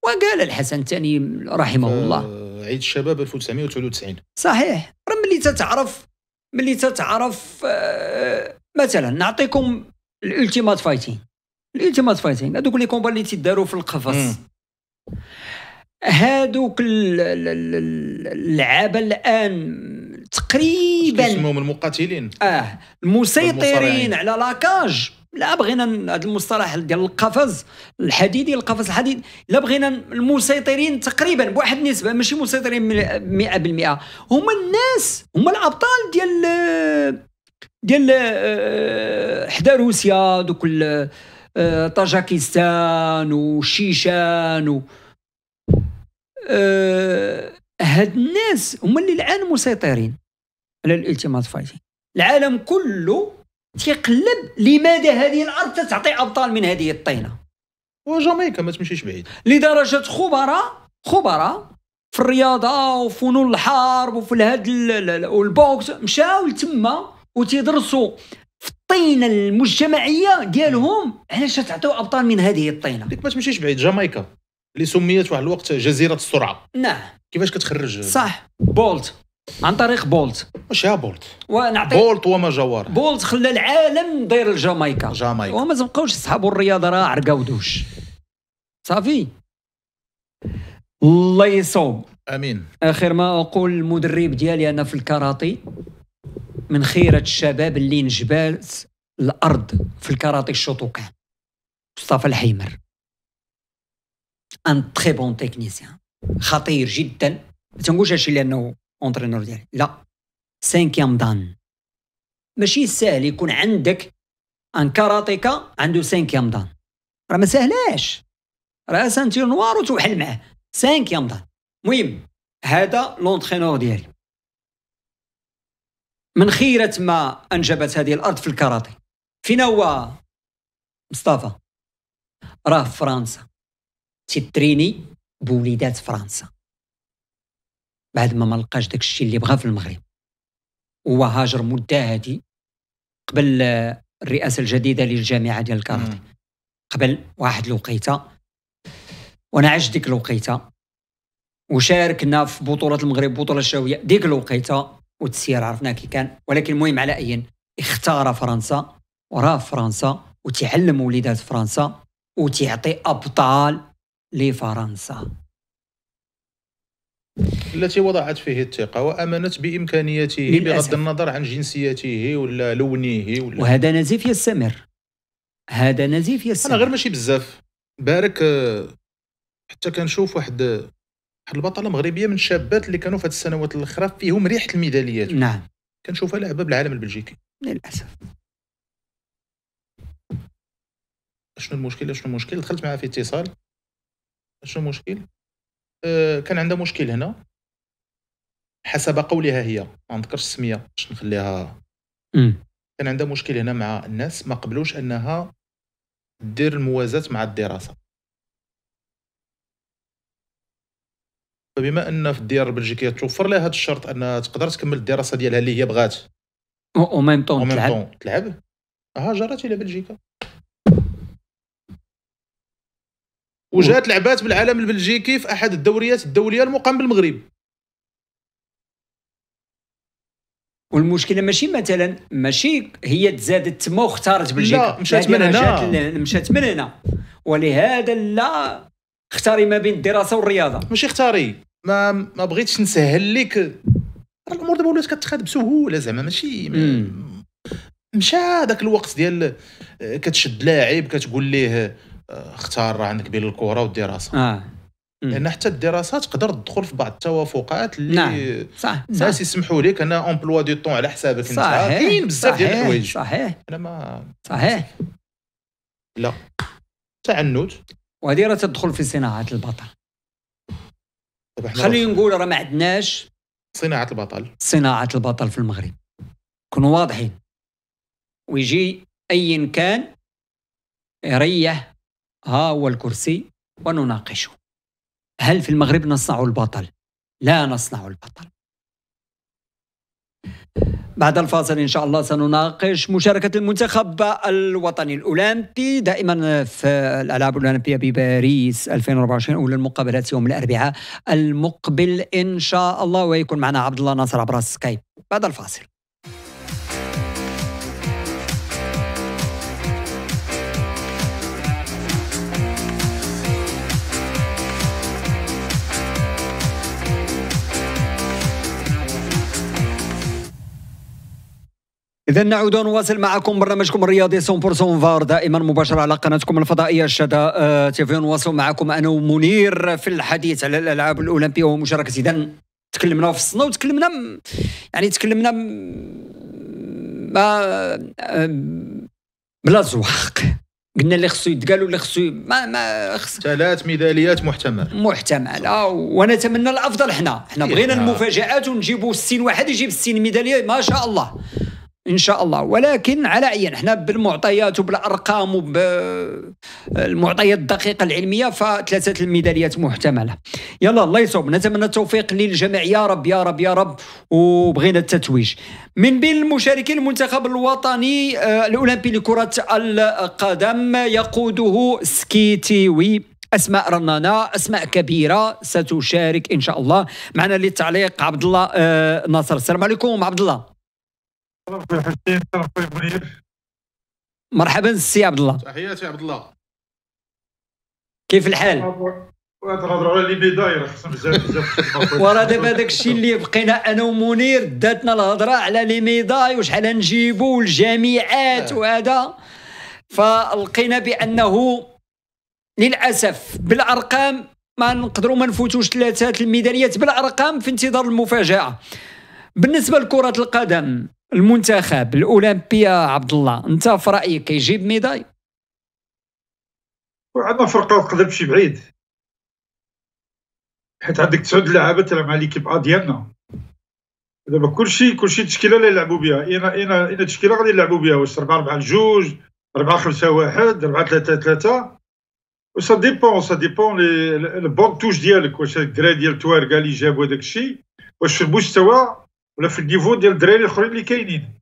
وقال الحسن الثاني رحمه ف... الله عيد الشباب 1999 صحيح راه ملي تتعرف ملي تتعرف آه مثلا نعطيكم الالتيمات فايتين الالتيمات فايتين هذوك لي كومبا اللي تيداروا في القفص هذوك اللعابه الان تقريبا اسمهم المقاتلين اه المسيطرين على لاكاج لا بغينا هذا المصطلح ديال القفز الحديدي القفز الحديدي لا بغينا المسيطرين تقريبا بواحد النسبه ماشي مسيطرين 100% هما الناس هما الابطال ديال ديال آه، حدا روسيا دوك آه، طاجكستان والشيشان و آه، هاد الناس هما اللي الان مسيطرين على الالتيمات فايتين العالم كله تيقلب لماذا هذه الارض تتعطي ابطال من هذه الطينه وجامايكا ما تمشيش بعيد لدرجه خبراء خبراء في الرياضه وفي فنون الحرب وفي هذا والبوكس مشاو لتما وتيدرسوا في الطينه المجتمعيه ديالهم علاش تعطيو ابطال من هذه الطينه ديك ما تمشيش بعيد جامايكا اللي سميت واحد الوقت جزيره السرعه نعم كيفاش كتخرج صح بولت عن طريق بولت واش يا بولت ونعطي بولت وما جوار بولت خلى العالم داير الجامايكا جامايكا وما تبقاوش صحابو الرياضه راه عرقاودوش صافي الله يصوب امين اخر ما اقول المدرب ديالي انا في الكاراتي من خيره الشباب اللي نجبات الارض في الكاراتي الشوتوكان مصطفى الحيمر ان تري بون تكنيسيان خطير جدا ما تنقولش هادشي لانه اونترينور ديالي لا سانكيام دان ماشي ساهل يكون عندك ان كاراتيكا عنده سانكيام دان راه ما ساهلاش راه سانتير نوار وتوحل معاه سانكيام دان المهم هذا لونترينور ديالي من خيرة ما أنجبت هذه الأرض في الكاراتي فين هو مصطفى راه في فرنسا تتريني بوليدات فرنسا بعد ما ما لقاش داك الشيء اللي بغاه في المغرب هو هاجر مده هادي قبل الرئاسه الجديده للجامعه ديال الكاراتي قبل واحد الوقيته وانا عشت ديك الوقيته وشاركنا في بطوله المغرب بطوله الشاويه ديك الوقيته وتسير عرفنا كي كان ولكن المهم على اي اختار فرنسا وراه فرنسا وتعلم وليدات فرنسا وتعطي ابطال لفرنسا التي وضعت فيه الثقة وأمنت بإمكانياته بغض النظر عن جنسيته ولا لونه ولا وهذا نزيف يستمر هذا نزيف يستمر أنا غير ماشي بزاف بارك آه، حتى كنشوف واحد آه، واحد البطلة مغربية من الشابات اللي كانوا في هذه السنوات الأخرى فيهم ريحة الميداليات نعم كنشوفها لعبة بالعالم البلجيكي للأسف شنو المشكل شنو المشكل دخلت معها في اتصال شنو المشكل آه، كان عندها مشكل هنا حسب قولها هي ما نذكرش السميه باش نخليها كان عندها مشكل هنا مع الناس ما قبلوش انها دير الموازات مع الدراسه فبما ان في الديار البلجيكيه توفر لها هذا الشرط انها تقدر تكمل الدراسه ديالها اللي هي بغات او ميم طون تلعب تلعب هاجرت الى بلجيكا وجات لعبات بالعالم البلجيكي في احد الدوريات الدوليه المقام بالمغرب والمشكله ماشي مثلا ماشي هي تزادت تما واختارت بلجيكا لا مشات من هنا مشات من هنا ولهذا لا اختاري ما بين الدراسه والرياضه ماشي اختاري ما ما بغيتش نسهل لك الامور دابا ولات كتخاد بسهوله زعما ماشي مشى داك الوقت ديال كتشد لاعب كتقول ليه اختار راه عندك بين الكره والدراسه اه لان حتى الدراسه تقدر تدخل في بعض التوافقات اللي نعم. صح الناس نعم. يسمحوا لك انا امبلوا دي طون على حسابك انت كاين بزاف ديال الحوايج صحيح انا ما صحيح لا تعنت وهذه راه تدخل في صناعه البطل طيب، خلينا نقول راه ما عندناش صناعه البطل صناعه البطل في المغرب كونوا واضحين ويجي ايا كان يريح ها هو الكرسي ونناقشه هل في المغرب نصنع البطل؟ لا نصنع البطل بعد الفاصل إن شاء الله سنناقش مشاركة المنتخب الوطني الأولمبي دائما في الألعاب الأولمبية بباريس 2024 أولى المقابلات يوم الأربعاء المقبل إن شاء الله ويكون معنا عبد الله ناصر عبر السكايب بعد الفاصل إذا نعود ونواصل معكم برنامجكم الرياضي 100% فار دائما مباشرة على قناتكم الفضائية الشدا آه، تيفي نواصل معكم أنا ومنير في الحديث على الألعاب الأولمبية ومشاركة إذا تكلمنا في الصنة وتكلمنا يعني تكلمنا ما آه، بلا زواق قلنا اللي خصو يتقال واللي خصو ما ما خص ثلاث ميداليات محتمل محتمله آه، ونتمنى الافضل حنا حنا إيه، بغينا المفاجات ونجيبوا 60 واحد يجيب 60 ميداليه ما شاء الله ان شاء الله ولكن على عين حنا بالمعطيات وبالارقام وبالمعطيات الدقيقه العلميه فثلاثه الميداليات محتمله يلا الله يصوب نتمنى التوفيق للجميع يا رب يا رب يا رب وبغينا التتويج من بين المشاركين المنتخب الوطني آه، الاولمبي لكره القدم يقوده سكيتيوي اسماء رنانه اسماء كبيره ستشارك ان شاء الله معنا للتعليق عبد الله آه، ناصر السلام عليكم عبد الله مرحبا سي عبد الله تحياتي عبد الله كيف الحال؟ تهضروا على خصنا بزاف بزاف ورا دابا داك الشيء اللي بقينا انا ومنير داتنا الهضره على لي ميداي وشحال نجيبو والجامعات آه. وهذا فلقينا بانه للاسف بالارقام ما نقدروا ما نفوتوش ثلاثه الميداليات بالارقام في انتظار المفاجاه بالنسبه لكره القدم المنتخب الاولمبي عبد الله انت في رايك كيجيب ميداي وعندنا فرقه تقدر تمشي بعيد حيت عندك تسعود لعابه تلعب مع ليكيب ا ديالنا دابا كلشي كلشي تشكيله اللي يلعبوا بها انا انا انا تشكيله غادي يلعبوا بها واش 4 4 2 4 5 1 4 3 3 وسا ديبون سا ديبون لي البون توش ديالك واش الدراري ديال تواركا اللي جابوا هذاك الشيء واش في المستوى ولا في النيفو ديال الدراري الاخرين اللي كاينين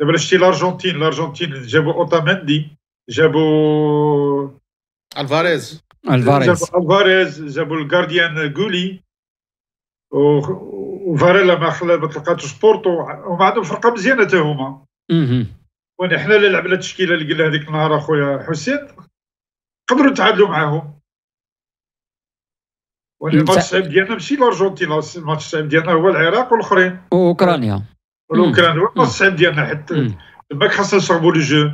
دابا شتي الارجنتين الارجنتين جابوا اوتامندي جابوا الفاريز الفاريز جابوا الفاريز جابوا الجارديان و... وفاريلا ما خلا ما تلقاتوش بورتو وما عندهم فرقه مزيانه حتى هما حنا اللي لعبنا التشكيله اللي قلنا هذيك النهار اخويا حسين قدروا نتعادلوا معاهم الماتش الصعيب ديالنا ماشي الارجنتين الماتش الصعيب ديالنا هو العراق والاخرين واوكرانيا والاوكران هو الماتش الصعيب ديالنا حتى تماك خاصنا نصعبوا لي جو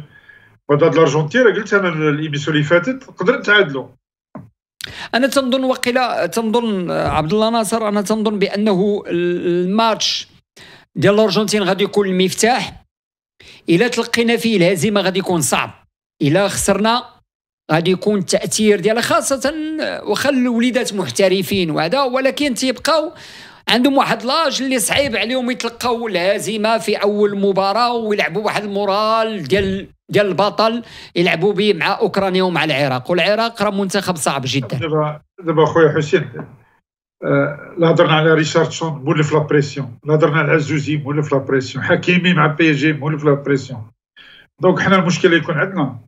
بعد الارجنتين قلت انا الايميسيون اللي فاتت نقدر نتعادلوا انا تنظن وقيلا تنظن عبد الله ناصر انا تنظن بانه الماتش ديال الارجنتين غادي يكون المفتاح الا تلقينا فيه الهزيمه غادي يكون صعب الا خسرنا غادي يكون التاثير ديالها خاصه آه، واخا الوليدات محترفين وهذا ولكن تيبقاو عندهم واحد لاج اللي صعيب عليهم يتلقاو الهزيمه في اول مباراه ويلعبوا واحد المورال ديال ديال البطل يلعبوا به مع اوكرانيا ومع العراق والعراق راه منتخب صعب جدا دابا دابا خويا حسين آه، لا هضرنا على ريشاردسون مولف لا بريسيون لا هضرنا على عزوزي مولف لا بريسيون حكيمي مع بي جي مولف لا بريسيون دونك حنا المشكله يكون عندنا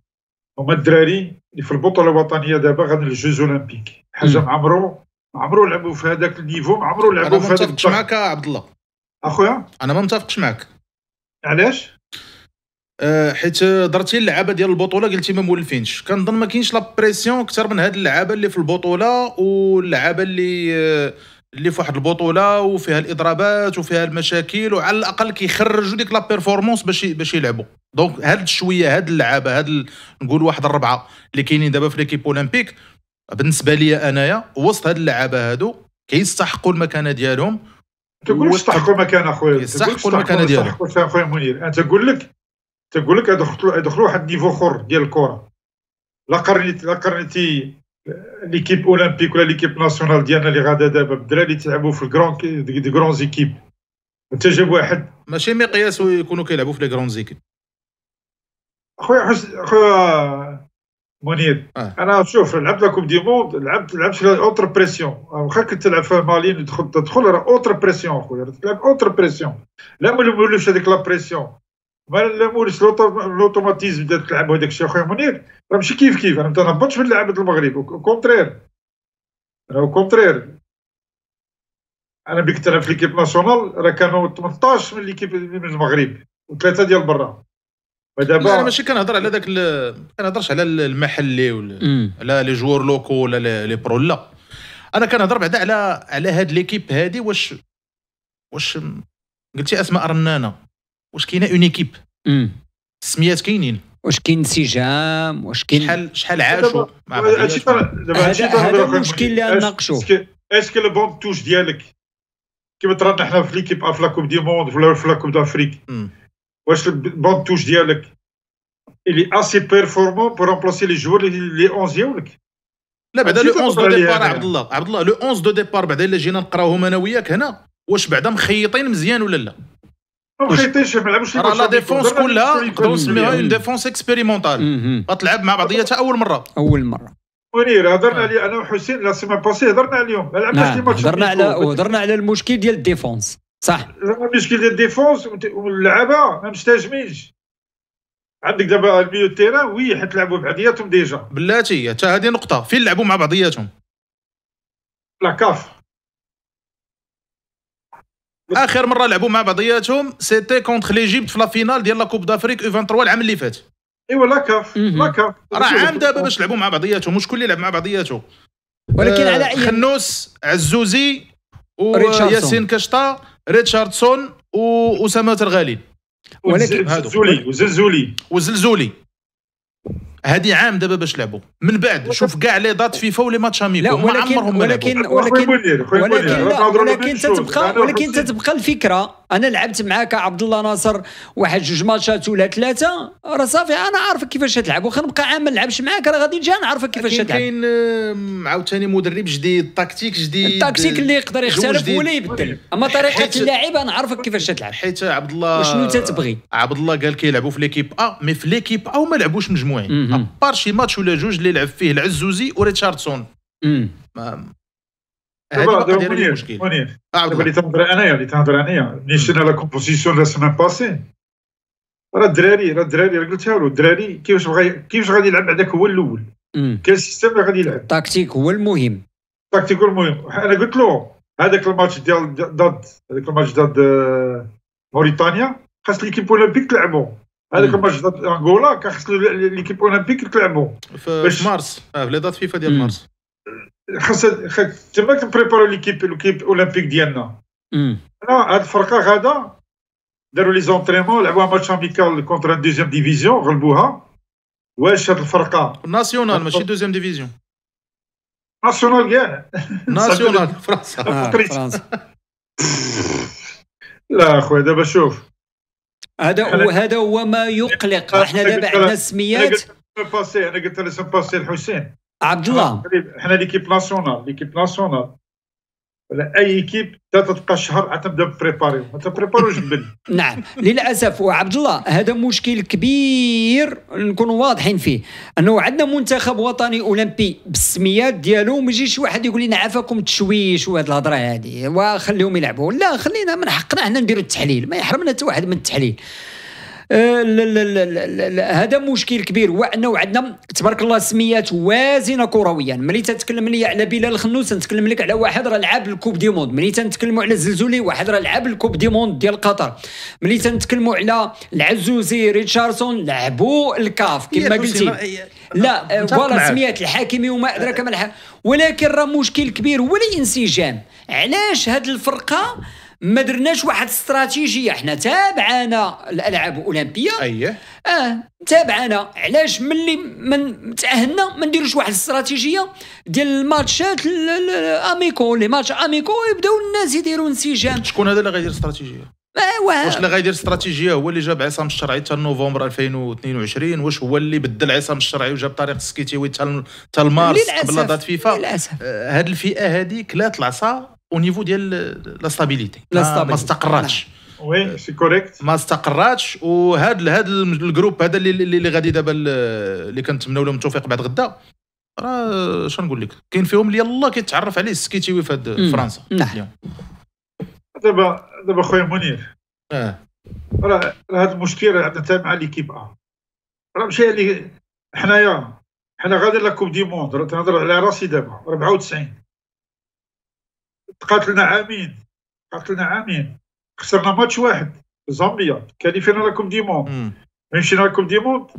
هما الدراري اللي في البطوله الوطنيه دابا غادي للجوز اولمبيك حاجه ما عمرو ما عمرو لعبوا في هذاك النيفو ما عمرو لعبوا في هذاك انا ما متفقش معاك عبد الله اخويا انا ما متفقش معاك علاش أه حيت درتي اللعابه ديال البطوله قلتي ما مولفينش كنظن ما كاينش لا بريسيون اكثر من هاد اللعابه اللي في البطوله واللعابه اللي أه اللي في واحد البطوله وفيها الاضرابات وفيها المشاكل وعلى الاقل كيخرجوا ديك لا بيرفورمانس باش باش يلعبوا دونك هاد الشويه هاد اللعابه هاد ال... نقول واحد الربعه اللي كاينين دابا في ليكيب اولمبيك بالنسبه لي انايا وسط هاد اللعابه هادو كيستحقوا المكانه ديالهم تقول يستحقوا المكانه اخويا يستحقوا المكانه ديالهم اخويا منير انت تقول لك تقول لك ادخلوا ادخلوا واحد النيفو اخر ديال الكره لا قرنتي لا قرنتي ليكيب اولمبيك ولا ليكيب ناسيونال ديالنا اللي غادا دابا بالدراري تيلعبوا في الكرون دي كرون زيكيب انت جاب واحد ماشي مقياس ويكونوا كيلعبوا في لي كرون زيكيب خويا حسن خويا منير آه. انا شوف لعبت لكم دي موند لعبت لعبت اوتر بريسيون واخا كنت تلعب في مالي تدخل تدخل راه اوتر بريسيون خويا تلعب اوتر بريسيون لا ما نولوش هذيك لا بريسيون لوتوماتيزم بدات تلعب هذاك الشيء اخويا منير راه ماشي كيف كيف انا ما تنهبطش من لعبه المغرب كونترير راه كونترير انا بك انا في ليكيب ناسيونال راه كانوا 18 من ليكيب من المغرب وثلاثه ديال برا ودابا انا ماشي كنهضر على داك ما كنهضرش على المحلي ولا على لي جوور لوكو ولا لي برو لا انا كنهضر بعدا على على هاد ليكيب هادي واش واش قلتي اسماء رنانه واش كاينه اون ايكيب السميات كاينين واش كاين انسجام واش كاين شحال شحال عاشوا مع هذا المشكل اللي ناقشوا اسكو لو بون توش ديالك كما ترانا حنا في ليكيب اف لاكوب دي موند ولا في لاكوب دافريك واش البون توش ديالك اللي اسي بيرفورمون بور امبلاسي لي جوور لي 11 ديالك لا بعدا لو 11 دو ديبار عبد الله عبد الله لو 11 دو ديبار بعدا الا جينا نقراوهم انا وياك هنا واش بعدا مخيطين مزيان ولا لا لا ديفونس كلها نقدروا نسميها اون ديفونس اكسبيريمونتال غتلعب مع بعضياتها اول مره اول مره منير هضرنا عليه انا وحسين لا سيمان باسي هضرنا عليهم ما لعبناش ماتش هضرنا على هضرنا على المشكل ديال الديفونس صح المشكل ديال الديفونس واللعابه ما مستجمينش عندك دابا الميو تيران وي حيت لعبوا بعضياتهم ديجا بلاتي حتى هذه نقطه فين لعبوا مع بعضياتهم لا كاف اخر مره لعبوا مع بعضياتهم سيتي كونتر ليجيبت في لا فينال ديال لا كوب دافريك او 23 العام اللي فات ايوا لا كاف لا كاف راه عام دابا باش لعبوا مع بعضياتهم وشكون اللي لعب مع بعضياته ولكن على آه، اي خنوس عزوزي وياسين كشطه ريتشاردسون واسامه الغالي ولكن وزلزولي وزلزولي وزلزولي هادي عام دابا باش لعبوا من بعد شوف كاع لي دات فيفا ولي ماتش اميكو ما عمرهم ولكن ولكن ولكن ولكن تتبقى ولكن تتبقى الفكره انا لعبت معاك عبد الله ناصر واحد جوج ماتشات ولا ثلاثه راه صافي انا عارفك كيفاش تلعب واخا نبقى عام ما نلعبش معاك راه غادي نجي نعرفك كيفاش تلعب كاين عاوتاني مدرب جديد تكتيك جديد التكتيك اللي يقدر يختلف ولا يبدل اما طريقه اللعب انا عارفك كيفاش تلعب حيت عبد الله شنو تتبغي عبد الله قال كيلعبوا في ليكيب ا مي في ليكيب ا وما لعبوش مجموعين ابار شي ماتش ولا جوج اللي لعب فيه العزوزي وريتشاردسون هذه مشكل اللي تنهضر انايا اللي تنهضر انايا ملي شفنا لا لا سيمين باسي راه الدراري راه الدراري قلتها له الدراري كيفاش كيفاش غادي يلعب هذاك هو الاول كاين سيستم اللي غادي يلعب التكتيك هو المهم التكتيك هو المهم انا قلت له هذاك الماتش ديال ضد هذاك الماتش ضد موريتانيا خاص ليكيب اولمبيك تلعبو هذاك الماتش ضد انغولا كان خاص ليكيب اولمبيك تلعبو في مارس في لي فيفا ديال مارس خاص تما تبريباري ليكيب ليكيب اولمبيك ديالنا انا هاد الفرقه غادا داروا لي زونترينمون لعبوها ماتش اميكال كونتر دوزيام ديفيزيون غلبوها واش هاد الفرقه ناسيونال ماشي دوزيام ديفيزيون ناسيونال كاع [LAUGHS] ناسيونال آه، آه، فرنسا فرنسا [LAUGHS] لا اخويا دابا شوف هذا هو هذا هو ما يقلق احنا دابا عندنا السميات انا قلت انا باسي الحسين عبد الله حنا ليكيب ناسيونال ليكيب ناسيونال ولا اي ايكيب تتبقى شهر حتى تبدا بريباري ما تبريباروش بال [LAUGHS] نعم للاسف وعبد الله هذا مشكل كبير نكونوا واضحين فيه انه عندنا منتخب وطني اولمبي بالسميات ديالو ما يجيش واحد يقول لنا عافاكم تشويش وهاد الهضره هذه وخليهم يلعبوا لا خلينا من حقنا حنا نديروا التحليل ما يحرمنا حتى واحد من التحليل آه، هذا مشكل كبير وعندنا عندنا تبارك الله سميات وازنه كرويا ملي تتكلم لي على بلال الخنوس نتكلم لك على واحد راه لعب الكوب دي موند ملي تنتكلموا على الزلزولي واحد راه لعب الكوب دي موند ديال قطر ملي تنتكلموا على العزوزي ريتشاردسون لعبوا الكاف كما قلتي لا فوالا آه، آه، سميات الحاكمي وما ادراك ما ولكن راه مشكل كبير هو الانسجام علاش هاد الفرقه ما درناش واحد استراتيجيه حنا تابعنا الالعاب الاولمبيه اييه اه تابعنا علاش ملي من تاهلنا ما نديروش واحد الاستراتيجيه ديال الماتشات الاميكو لي ماتش اميكو يبداو الناس يديروا انسجام شكون هذا اللي غيدير استراتيجيه ايوا آه، واش اللي غيدير استراتيجيه هو اللي جاب عصام الشرعي حتى نوفمبر 2022 واش هو اللي بدل عصام الشرعي وجاب طريق سكيتيوي حتى مارس قبل دات فيفا آه، هاد الفئه هذيك كلات العصا او نيفو ديال لا ستابيليتي ما استقراتش وي سي كوريكت ما استقراتش وهاد هاد الجروب هذا اللي اللي غادي دابا اللي كنتمناو لهم التوفيق بعد غدا راه شنو نقول لك كاين فيهم اللي يلاه كيتعرف عليه السكيتيوي في فرنسا اليوم دابا دابا خويا منير اه راه هذا المشكل عندنا مع ليكيب ا راه ماشي اللي حنايا حنا غادي لا كوب دي موند تنهضر على راسي دابا 94 تقاتلنا عامين تقاتلنا عامين خسرنا ماتش واحد زامبيا كاليفينا دي ديموند مشينا دي ديموند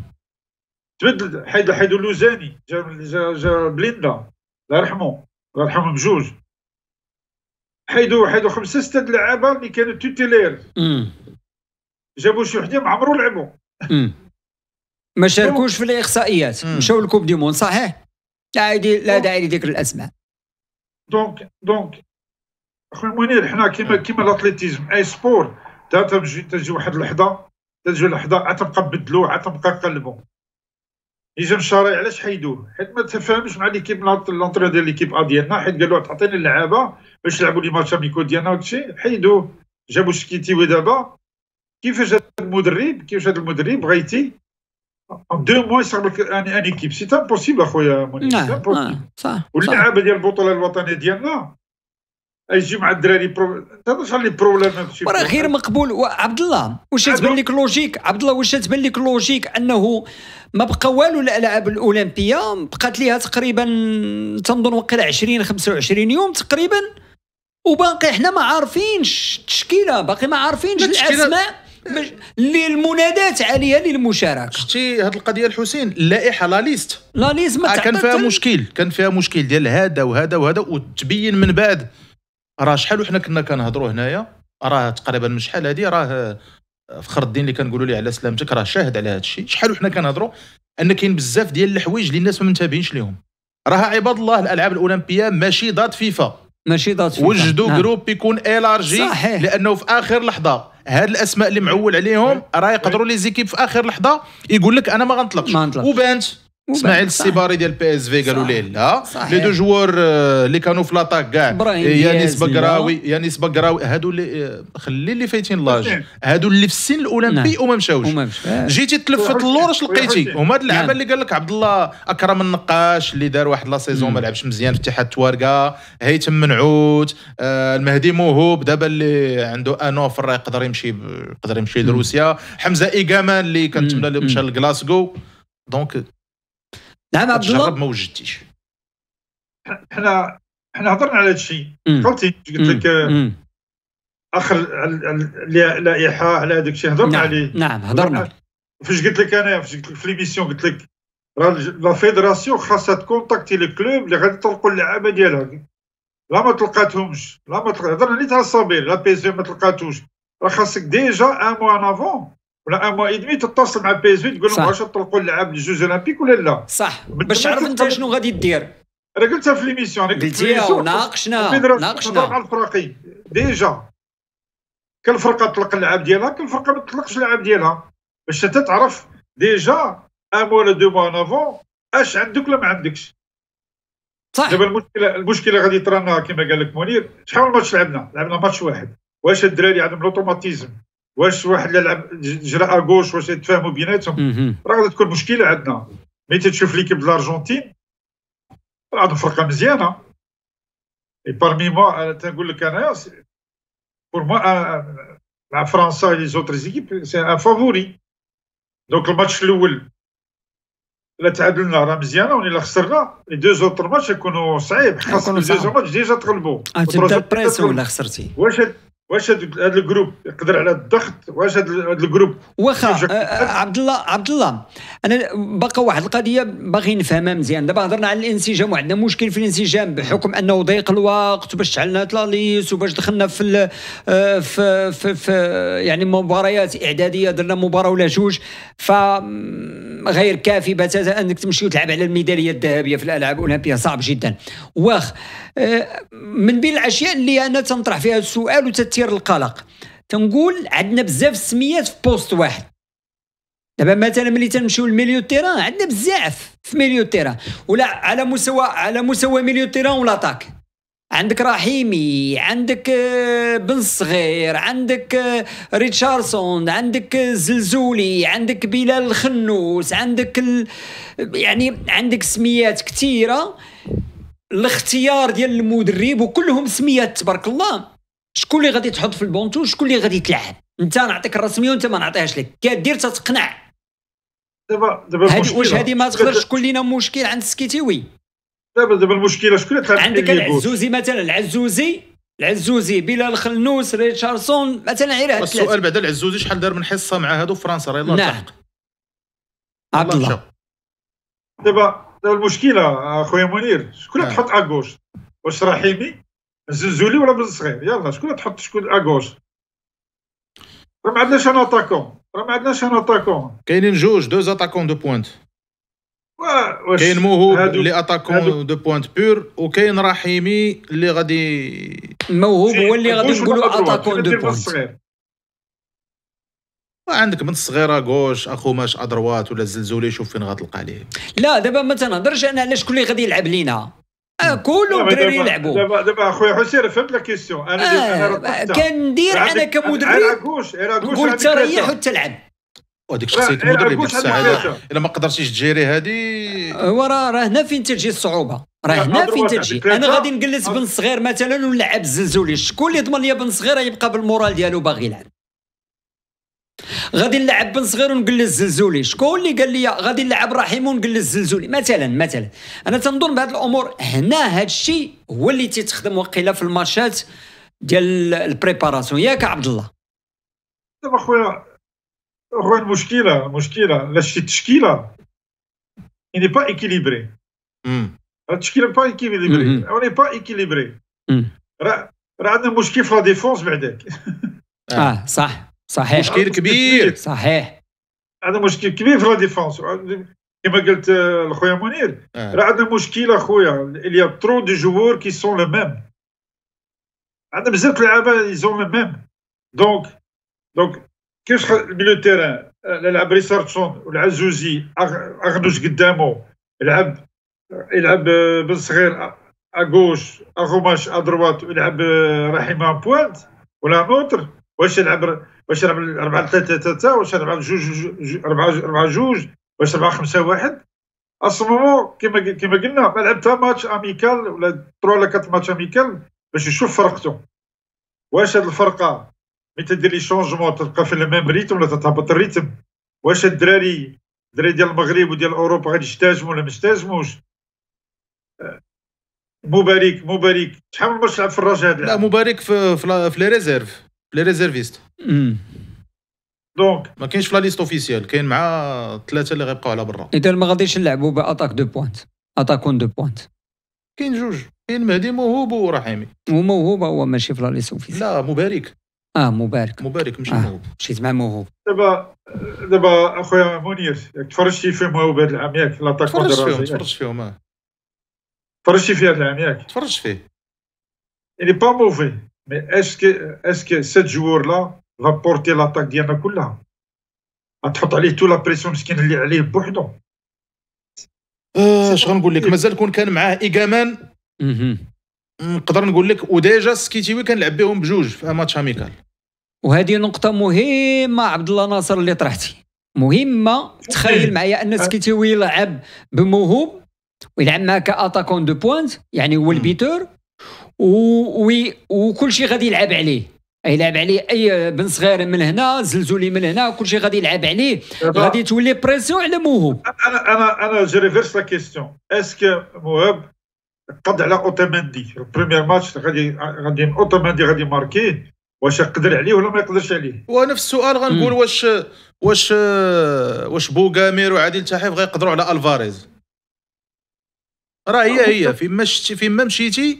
تبدل حيد حيدو لوزاني جا جا, جا بليندا الله يرحمه الله يرحمهم بجوج حيدو حيدو خمسه سته لعابه اللي كانوا توتيلير جابوا شي وحده ما عمرو لعبوا ما شاركوش في الاحصائيات مشاو لكوب دي مون صحيح لا لا داعي لذكر الاسماء دونك دونك اخويا منير حنا كيما نعم. كيما الاتليتيزم اي سبور تجي تجي واحد اللحظه تجي اللحظه عاد تبقى بدلو عاد تبقى قلبو نجم الشرايع علاش حيدوه حيت ما تفاهمش مع ليكيب لونترين ديال ليكيب ا ديالنا حيت قالوا تعطيني اللعابه باش يلعبوا لي ماتش اميكو ديالنا وداكشي حيدوه جابوا شكيتي ودابا كيفاش هذا المدرب كيفاش هذا المدرب بغيتي دو موا يصرب لك ان ان ايكيب سي امبوسيبل اخويا منير نعم، نعم، صح واللعابه ديال البطوله الوطنيه ديالنا يجي مع الدراري برو... تهضرش على لي بروبليم راه غير مقبول عبد الله واش تبان لك لوجيك عبد الله واش تبان لك لوجيك انه ما بقى والو الالعاب الاولمبيه بقات ليها تقريبا تنظن وقيل 20 25 يوم تقريبا وباقي حنا ما عارفينش التشكيله باقي ما عارفينش الاسماء اللي المنادات عليها للمشاركه شتي هاد القضيه الحسين اللائحه لا ليست لا ليست ما آه، كان فيها مشكل كان فيها مشكل ديال هذا وهذا وهذا وتبين من بعد راه شحال وحنا كنا كنهضروا هنايا راه تقريبا من شحال هذه راه فخر الدين اللي كنقولوا ليه على سلامتك راه شاهد على هذا الشيء شحال وحنا كنهضروا ان كاين بزاف ديال الحوايج اللي الناس ما منتبهينش ليهم راه عباد الله الالعاب الاولمبيه ماشي ضد فيفا ماشي ضد فيفا وجدوا نعم. جروب يكون الارجي صحيح. لانه في اخر لحظه هاد الاسماء اللي معول عليهم راه يقدروا لي زيكيب في اخر لحظه يقول لك انا ما غنطلقش وبانت اسماعيل السيباري ديال بي اس في قالوا ليه لا لي دو جوار اللي آه، كانوا في لاطاك كاع آه، يانيس بقراوي آه. يانيس بقراوي هادو اللي خلي اللي فايتين لاج هادو اللي في السن الاولمبي نعم. وما مشاوش جيتي تلفت اللور اش لقيتي هما هاد اللعابه نعم. اللي قال لك عبد الله اكرم النقاش اللي دار واحد لا سيزون ما لعبش مزيان في اتحاد توارقه هيثم منعوت المهدي موهوب دابا اللي عنده انو فرا يقدر يمشي يقدر يمشي لروسيا حمزه ايكامان اللي كنتمنى مشى لكلاسكو دونك نعم عبد الله ما وجدتيش حنا حنا هضرنا على هذا الشيء عرفتي قلت لك آه، اخر اللائحه على هذاك الشيء هضرنا نعم، عليه نعم هضرنا فاش قلت لك انا فاش قلت لك في ليميسيون قلت لك راه لا فيدراسيون خاصها تكونتاكتي لي كلوب اللي غادي يطلقوا اللعابه ديالها لا ما تلقاتهمش لا ما تلقاتهمش هضرنا نيت تاع الصابير لا بيزي ما تلقاتوش راه خاصك ديجا ان موا ان افون ولا ان موا ادمي تتصل مع بي اس في تقول لهم واش تطلقوا اللعاب للجوج اولمبيك ولا لا صح باش تعرف انت شنو غادي دير انا قلتها في ليميسيون قلتيها وناقشنا ناقشنا مع الفراقي ديجا كل فرقه تطلق اللعاب ديالها كل فرقه ما تطلقش اللعاب ديالها باش انت تعرف ديجا ان ولا دو موا افون اش عندك ولا ما عندكش صح دابا المشكله المشكله غادي ترانا كما قال لك منير شحال من ماتش لعبنا لعبنا ماتش واحد واش الدراري عندهم لوتوماتيزم واش واحد يلعب جراء غوش واش يتفاهموا بيناتهم راه غادي تكون مشكله عندنا مي تشوف ليكيب الارجنتين عندهم فرقه مزيانه اي بارمي موا تنقول لك انا بور موا مع فرنسا لي زوتر زيكيب سي ان فافوري دونك الماتش الاول الا تعادلنا راه مزيانه ولا الا خسرنا لي دو زوتر ماتش يكونوا صعيب خاص لي دو ماتش ديجا تغلبوا انت تبدا ولا خسرتي واش واش هذا الجروب يقدر على الضغط واش هذا الجروب واخا آه، آه، عبد الله عبد الله انا باقا واحد القضيه باغي نفهمها مزيان دابا هضرنا على الانسجام وعندنا مشكل في الانسجام بحكم انه ضيق الوقت باش شعلنا تلاليس وباش دخلنا في, آه، في في, في يعني مباريات اعداديه درنا مباراه ولا جوج فغير كافي بتاتا انك تمشي وتلعب على الميداليه الذهبيه في الالعاب الاولمبيه صعب جدا واخ آه، من بين الاشياء اللي انا تنطرح فيها السؤال وتثير القلق تنقول عندنا بزاف السميات في بوست واحد دابا مثلا ملي تنمشيو لميليو تيران عندنا بزاف في ميليو تيران ولا على مستوى على مستوى ميليو تيران ولا تاك عندك رحيمي عندك آه، بن الصغير عندك آه، ريتشاردسون عندك زلزولي عندك بلال الخنوس عندك ال... يعني عندك سميات كثيره الاختيار ديال المدرب وكلهم سميات تبارك الله شكون اللي غادي تحط في البونتو شكون اللي غادي تلعب انت نعطيك الرسميه وانت ما نعطيهاش لك كدير تتقنع دابا دابا واش هذه ما تقدرش تكون لينا مشكل عند السكيتيوي دابا دابا المشكله شكون اللي عندك العزوزي مثلا العزوزي العزوزي بلال الخلنوس ريتشاردسون مثلا غير هاد السؤال بعدا العزوزي شحال دار من حصه مع هادو في فرنسا راه يلاه الحق نعم. عبد الله دابا المشكله اخويا منير شكون نعم. تحط اغوش واش رحيمي الزنزولي ولا بن صغير يلا شكون تحط شكون اغوش راه ما عندناش ان اتاكون راه ما عندناش ان اتاكون كاينين جوج دوز اتاكون دو بوينت كاين موهوب اللي اتاكون دو بوينت بور وكاين رحيمي اللي غادي الموهوب هو اللي غادي نقولوا اتاكون دو بوينت وعندك بنت صغيره كوش اخو ماش ادروات ولا الزلزولي شوف فين غتلقى ليه لا دابا ما تنهضرش انا على شكون اللي غادي يلعب لينا كلو آه، كلهم الدراري يلعبوا دابا دابا اخويا حسين فهمت لا كيسيون انا آه كندير انا آه، كمدرب نقول تريح ريح وتلعب وهاديك شخصيه المدرب السعاده الا ما قدرتيش تجيري هذه هو آه، راه راه هنا فين تجي الصعوبه راه هنا فين تجي يعني، انا غادي نجلس بن صغير مثلا ونلعب الزلزولي شكون اللي يضمن لي بن صغير يبقى بالمورال ديالو باغي يلعب غادي نلعب بن صغير ونقول الزلزولي شكون اللي قال لي غادي نلعب رحيم ونقول الزلزولي مثلا مثلا انا تنظن بهذه الامور هنا هذا الشيء هو اللي تيتخدم وقيله في الماتشات ديال البريباراسيون ياك عبد الله دابا خويا خويا المشكله المشكله لا شي تشكيله اني با ايكيليبري التشكيله با ايكيليبري اوني با ايكيليبري راه راه عندنا مشكل في لا ديفونس بعداك اه صح صحيح مشكل كبير صحيح هذا مشكل كبير في لا ديفونس كما قلت آه، لخويا منير آه. راه عندنا مشكل اخويا اللي ترو دي جوور كي سون لو ميم عندنا بزاف لعابه ils ont لو ميم دونك دونك كيفاش ميلو آه، تيران لعب ريسارتسون والعزوزي اغنوش قدامه يلعب يلعب بن صغير اغوش اغوماش ادروات يلعب رحيم بوانت ولا نوتر واش يلعب واش يلعب 4 3 3 واش يلعب 2 4 4 2 واش 4 5 1 اصبروا كما كما قلنا ما لعب حتى ماتش اميكال ولا 3 ولا 4 ماتش اميكال باش يشوف فرقته واش هاد الفرقه مي تدير لي شونجمون تبقى في الميم ريتم ولا تتهبط الريتم واش الدراري الدراري ديال المغرب وديال اوروبا غادي يستاجموا ولا ما يستاجموش مبارك مبارك شحال من ماتش لعب في الرجاء لا مبارك في في لي ريزيرف لي ريزيرفيست دونك ما كاينش في لا ليست اوفيسيال كاين مع ثلاثه اللي غيبقاو على برا اذا ما غاديش نلعبوا باتاك دو بوينت اتاكون دو بوينت كاين جوج كاين مهدي موهوب ورحيمي وموهوب هو ماشي في لا ليست اوفيسيال لا مبارك اه مبارك مبارك ماشي آه. موهوب مشيت مع موهوب دابا دابا اخويا منير ياك تفرجتي فيهم موهوب هذا العام ياك لاتاك تفرجت فيهم تفرجت فيهم اه تفرجتي فيه هذا العام ياك تفرجت فيه يعني با موفي مي اسك اسك سيت جوور لا فا بورتي لاتاك ديالنا كلها غتحط عليه تو لا بريسيون مسكين اللي عليه بوحدو اش غنقول لك مازال كون كان معاه ايكامان نقدر نقول لك وديجا سكيتيوي كنلعب بهم بجوج في ماتش اميكال وهذه نقطة مهمة عبد الله ناصر اللي طرحتي مهمة تخيل إيه. معايا ان أه. سكيتيوي يلعب بموهوب ويلعب معاه كاتاكون دو بوانت يعني هو البيتور وكل شيء غادي يلعب عليه يلعب عليه اي بن صغير من هنا زلزولي من هنا كل شيء غادي يلعب عليه غادي تولي بريسيون على موهوب انا انا انا جو ريفيرس لا كيستيون اسكو موهب قد على اوتوماندي البريمير ماتش غادي غادي اوتوماندي غادي ماركي واش يقدر عليه ولا ما يقدرش عليه ونفس السؤال غنقول واش واش واش بوغامير وعادل تحيف غيقدروا على الفاريز راه هي هي فين ما شتي فين ما مشيتي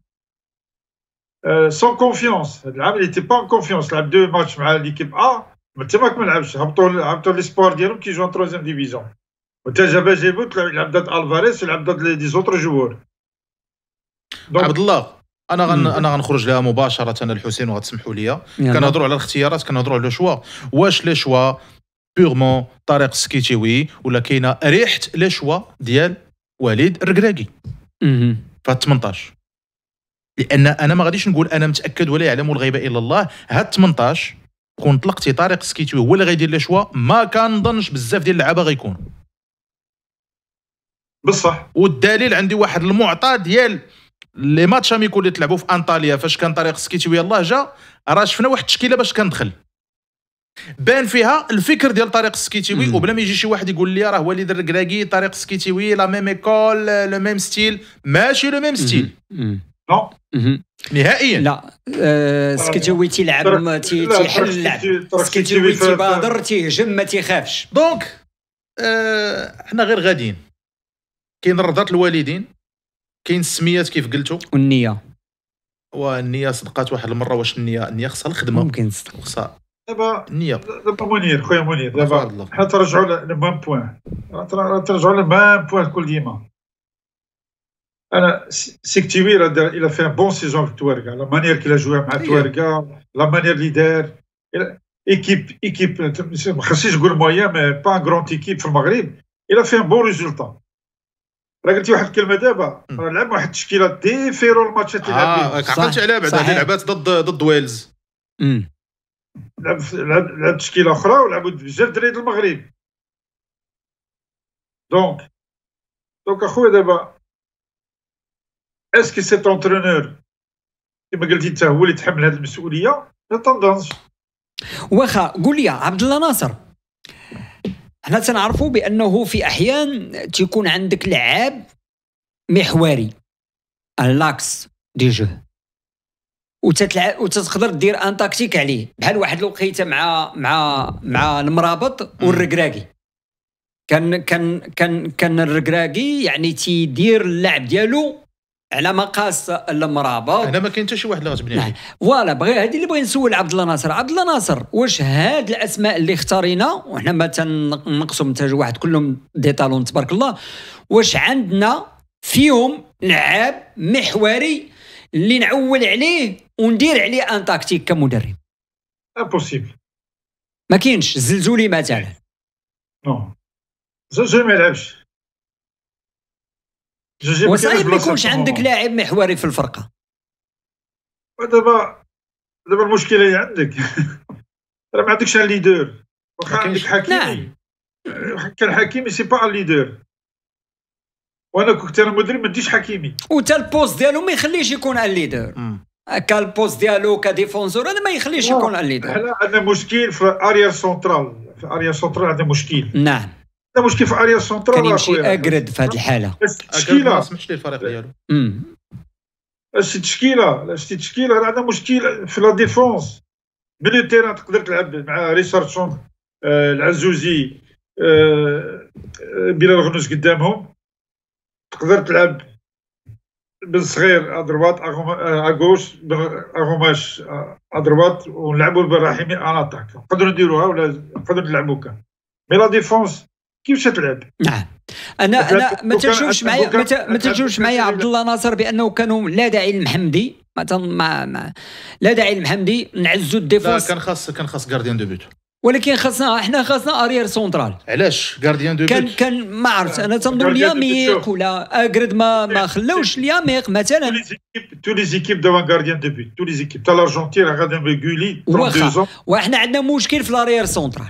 سون كونفيونس هذا العام اللي تي با كونفيونس لعب دو ماتش مع ليكيب ا ما تماك ما لعبش هبطوا هبطوا لي سبور ديالهم كيجيو تروزيام ديفيزيون وتا جابا جيبو لعب ضد الفاريس ويلعب ضد لي زوتر جوور عبد الله انا غن hmm. انا غنخرج لها مباشره الحسين وغتسمحوا لي كنهضروا على الاختيارات كنهضروا على شوا واش لي شوا بيغمون طريق سكيتيوي ولا كاينه ريحه لي شوا ديال وليد الركراكي في 18 لان انا ما غاديش نقول انا متاكد ولا يعلم الغيب الا الله هاد 18 كون طلقتي طارق سكيتي هو اللي غيدير لي شوا ما كنظنش بزاف ديال اللعابه غيكون بصح والدليل عندي واحد المعطى ديال لي ماتش اميكو اللي تلعبوا في انطاليا فاش كان طريق ويا الله جا راه شفنا واحد التشكيله باش كندخل بان فيها الفكر ديال طريق السكيتيوي وبلا ما يجي شي واحد يقول لي راه وليد الركراكي دار طريق السكيتيوي لا ميم ايكول لو ميم ستيل ماشي لو ميم ستيل مم. مم. نو نهائيا mhm. لا آه سكتوي تيلعب تيحل اللعب سكتوي بادر تيهجم ما تيخافش دونك احنا آه، حنا غير غاديين كاين رضات الوالدين كاين السميات كيف قلتوا والنيه والنيه صدقات واحد المره واش النيه النيه خصها الخدمه ممكن تصدق خصها دابا النيه دابا منير خويا منير دابا حنا ترجعوا لبان بوان ترجعوا لبان بوان كل ديما انا سيكتيوي الى فان بون سيزون في توارقه لا مانيير كي جوي مع توارقه لا مانيير لي دار ايكيب ايكيب ما خصنيش نقول مي با غران ايكيب في المغرب الى فان بون ريزولتا راه قلتي واحد الكلمه دابا راه لعب واحد التشكيله ديفيرو الماتش تلعب اه عقلت عليها بعد هذه لعبات ضد ضد ويلز لعب لعب تشكيله اخرى ولعبوا بزاف دراري المغرب دونك دونك اخويا دابا اسكي سيت تونترونور كما قلتي انت هو اللي تحمل هذه المسؤوليه لا طوندونس واخا قول لي عبد الله ناصر حنا تنعرفوا بانه في احيان تيكون عندك لعاب محوري اللاكس دي جو وتتلعب وتقدر دير ان تاكتيك عليه بحال واحد الوقيته مع مع مع المرابط والركراكي كان كان كان كان الركراكي يعني تيدير اللعب ديالو على مقاس المرابط هنا ما كاين حتى شي واحد لازم نعم فوالا بغي هذه اللي بغي نسول عبد الله ناصر عبد الله ناصر واش هاد الاسماء اللي اختارينا وحنا ما تنقصوا تاج واحد كلهم دي طالون تبارك الله واش عندنا فيهم لعاب محوري اللي نعول عليه وندير عليه ان تاكتيك كمدرب امبوسيبل ما كاينش الزلزولي مثلا نو زلزولي ما يلعبش وصعيب ما يكونش عندك لاعب محوري في الفرقه آه، دابا دابا المشكله هي عندك [LAUGHS] راه ما عندكش ان ليدر واخا عندك حكيمي نعم. آه، كان حكيمي سي با ان ليدر وانا كنت انا مدرب ما نديش حكيمي وتا البوست ديالو ما يخليش يكون ان ليدر هكا البوست ديالو كديفونسور هذا ما يخليش يكون ان ليدر حنا عندنا مشكل في اريا سونترال في اريا سونترال عندنا مشكل نعم حتى مشكل في اريا سونترال كان يمشي اجرد في هذه الحاله التشكيله ما سمحش ليه الفريق ديالو اش تشكيله اش تشكيله راه عندنا مشكل في لا ديفونس ملي تيران تقدر تلعب مع ريشاردسون آه العزوزي آه, آه، بلال قدامهم تقدر تلعب بن صغير ادروات اغوش آه، اغوماش ادروات آه، ونلعبوا بالرحيمي ان اتاك نقدروا نديروها ولا نقدروا نلعبوا كان مي لا ديفونس كيفاش تلعب نعم انا انا ما تنشوفش معايا ما تنشوفش معايا عبد الله ناصر بانه كانوا لا داعي المحمدي ما, ما لا داعي المحمدي نعزوا الديفونس كان خاص كان خاص غارديان دو بوت ولكن خاصنا احنا خاصنا اريير سونترال علاش غارديان دو كان كان ما عرفت انا تنظن لياميق ولا اكرد ما ما خلاوش لياميق مثلا تو لي زيكيب دابا غارديان دو بوت تو لي زيكيب تاع لارجنتين غادي بيغولي واخا واحنا عندنا مشكل في لاريير سونترال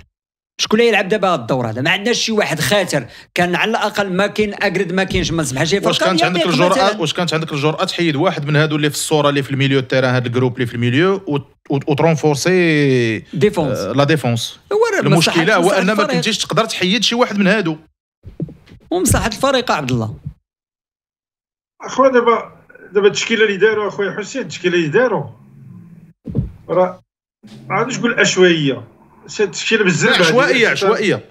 شكون اللي يلعب دابا هاد الدور هذا ما عندناش شي واحد خاتر كان على الاقل ما كاين اكرد ما كاينش ما فرقه واش كانت عندك الجرأه واش كانت عندك الجرأه تحيد واحد من هادو اللي في الصوره اللي في الميليو تيران هاد الجروب اللي في الميليو وترونفورسي ديفونس آه، لا ديفونس المشكله هو ان ما كنتيش تقدر تحيد شي واحد من هادو ومصلحه الفريق عبد الله اخويا دابا دابا التشكيله اللي داروا اخويا حسين التشكيله اللي داروا راه ما عادش تقول عشوائيه تفكير بزاف عشوائيه عشوائيه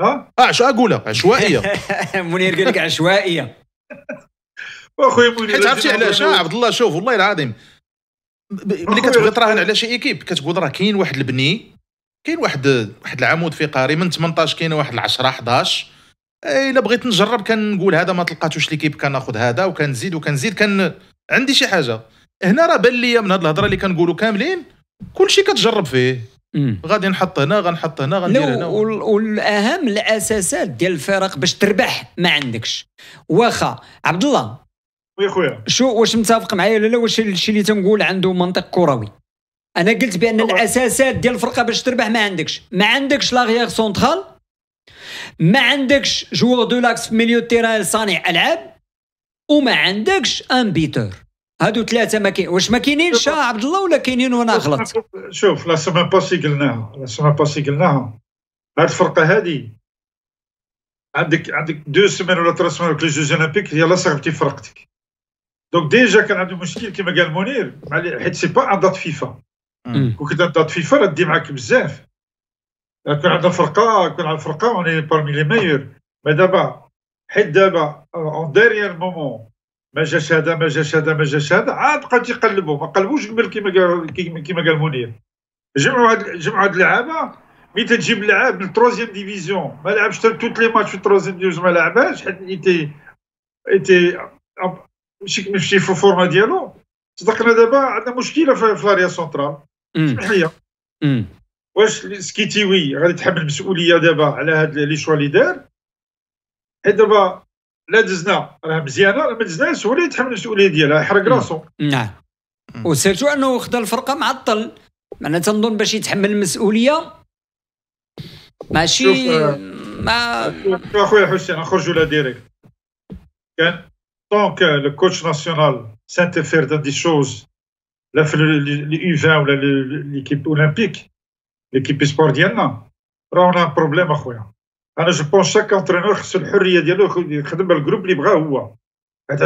ها اه اش اقولها عشوائيه [LAUGHS] منير قال لك عشوائيه واخويا [LAUGHS] منير حيت عرفتي علاش آه، عبد الله شوف والله العظيم ملي كتبغي تراهن على شي ايكيب كتقول راه كاين واحد البني كاين واحد واحد العمود فقري من 18 كاين واحد 10 11 الا بغيت نجرب كنقول هذا ما تلقاتوش ليكيب كناخذ هذا وكنزيد وكنزيد كان عندي شي حاجه هنا راه بان ليا من هاد الهضره اللي كنقولوا كاملين كلشي كتجرب فيه غادي نحط هنا غنحط هنا غندير هنا والاهم الاساسات ديال الفرق باش تربح ما عندكش واخا عبد الله وي خويا شو واش متفق معايا ولا لا واش الشيء اللي تنقول عنده منطق كروي انا قلت بان الاساسات ديال الفرقه باش تربح ما عندكش ما عندكش لاغيير سونترال ما عندكش جوغ دو لاكس في ميليو تيران صانع العاب وما عندكش ان بيتور هادو ثلاثه ما كاين واش ما كاينينش عبد الله ولا كاينين وانا غلط شوف لا سما باسي قلناها لا سما باسي قلناها هاد الفرقه هادي عندك عندك دو سيمين ولا ثلاث سيمين في الجوج اولمبيك لا صاحبتي فرقتك دونك ديجا كان عنده مشكل كما قال منير حيت سي با ان دات فيفا كون كنت دات فيفا راه دي معاك بزاف كان عندنا فرقه كان عندنا فرقه اوني بارمي لي ميور مي دابا حيت دابا اون ديريير مومون ما جاش هذا ما جاش هذا ما جاش هذا عاد بقى تيقلبوا ما قلبوش قبل كيما كيما قال منير جمعوا هاد جمعوا هاد اللعابه مي تجيب لعاب من التروزيام ديفيزيون ما لعبش حتى توت لي ماتش في التروزيام ديفيزيون ما لعبهاش حيت ايتي ايتي مشي مشي في الفورما ديالو صدقنا دابا عندنا مشكله في لاريا سونترال اسمح لي واش سكيتيوي غادي تحمل المسؤوليه دابا على هاد لي شوا اللي دار حيت دابا لا دزنا راه مزيانه راه ما دزناش هو اللي يتحمل المسؤوليه ديالها يحرق راسو نعم وسيرتو انه خدا الفرقه معطل معناها تنظن باش يتحمل المسؤوليه ماشي آه، ما شوف اخويا حسين نخرجوا لها ديريكت كان طونك لو كوتش ناسيونال سانتيفير دان دي شوز لا في لي 20 ولا ليكيب اولمبيك ليكيب سبور ديالنا راه عندنا بروبليم اخويا je pense chaque entraîneur c'est le hurrier dialo le groupe libre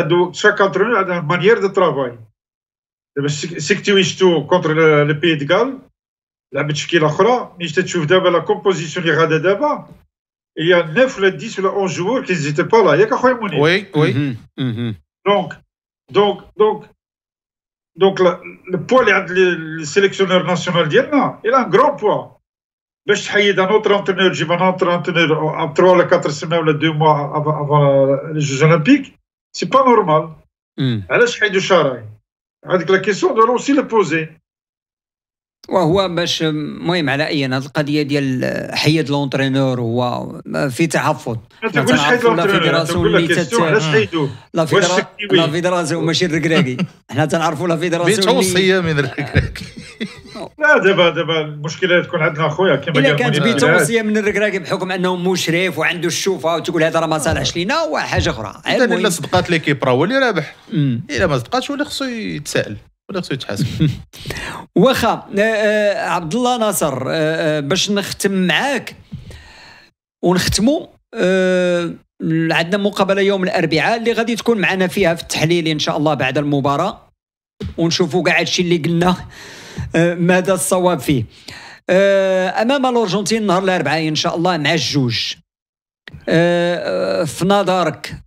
donc chaque entraîneur a une manière de travail si tu es contre le pays de Galles la bichki la khra mais te trouves d'abord la composition qui rade d'abord il y a 9 ou 10 ou 11 joueurs qui n'étaient pas là il y a qu'à oui oui mhm, mhm. donc donc donc donc le poids les sélectionneurs nationaux d'Yenna il a un grand poids mais oh, er eh, eh, eh, mm. je suis un autre entraîneur, j'ai un autre entraîneur à trois ou quatre semaines, ou 2 mois avant, les Jeux Olympiques. Ce n'est pas normal. Alors, je suis un La question, on doit aussi le poser. وهو باش المهم على اي القضيه ديال حيد لونترينور هو في تحفظ لا فيدراسيون اللي لونترينور لا فيدراسيون لا فيدراسيون ماشي الركراكي حنا تنعرفوا لا فيدراسيون اللي توصيه من الركراكي لا دابا دابا المشكله تكون عندنا خويا كما الا كانت بتوصيه توصيه من الركراكي بحكم انه مشرف وعنده الشوفه وتقول هذا راه ما صالحش آه. لينا وحاجه اخرى اذا الا صدقات ليكيب راه هو اللي رابح الا ما صدقاتش هو اللي خصو يتساءل ولا خصو يتحاسب [LAUGHS] واخا آه، آه، عبد الله ناصر آه، باش نختم معاك ونختموا عندنا مقابله يوم الاربعاء اللي غادي تكون معنا فيها في التحليل ان شاء الله بعد المباراه ونشوفوا كاع هادشي اللي قلنا ماذا الصواب فيه امام الارجنتين نهار الاربعاء ان شاء الله مع الجوج في نظرك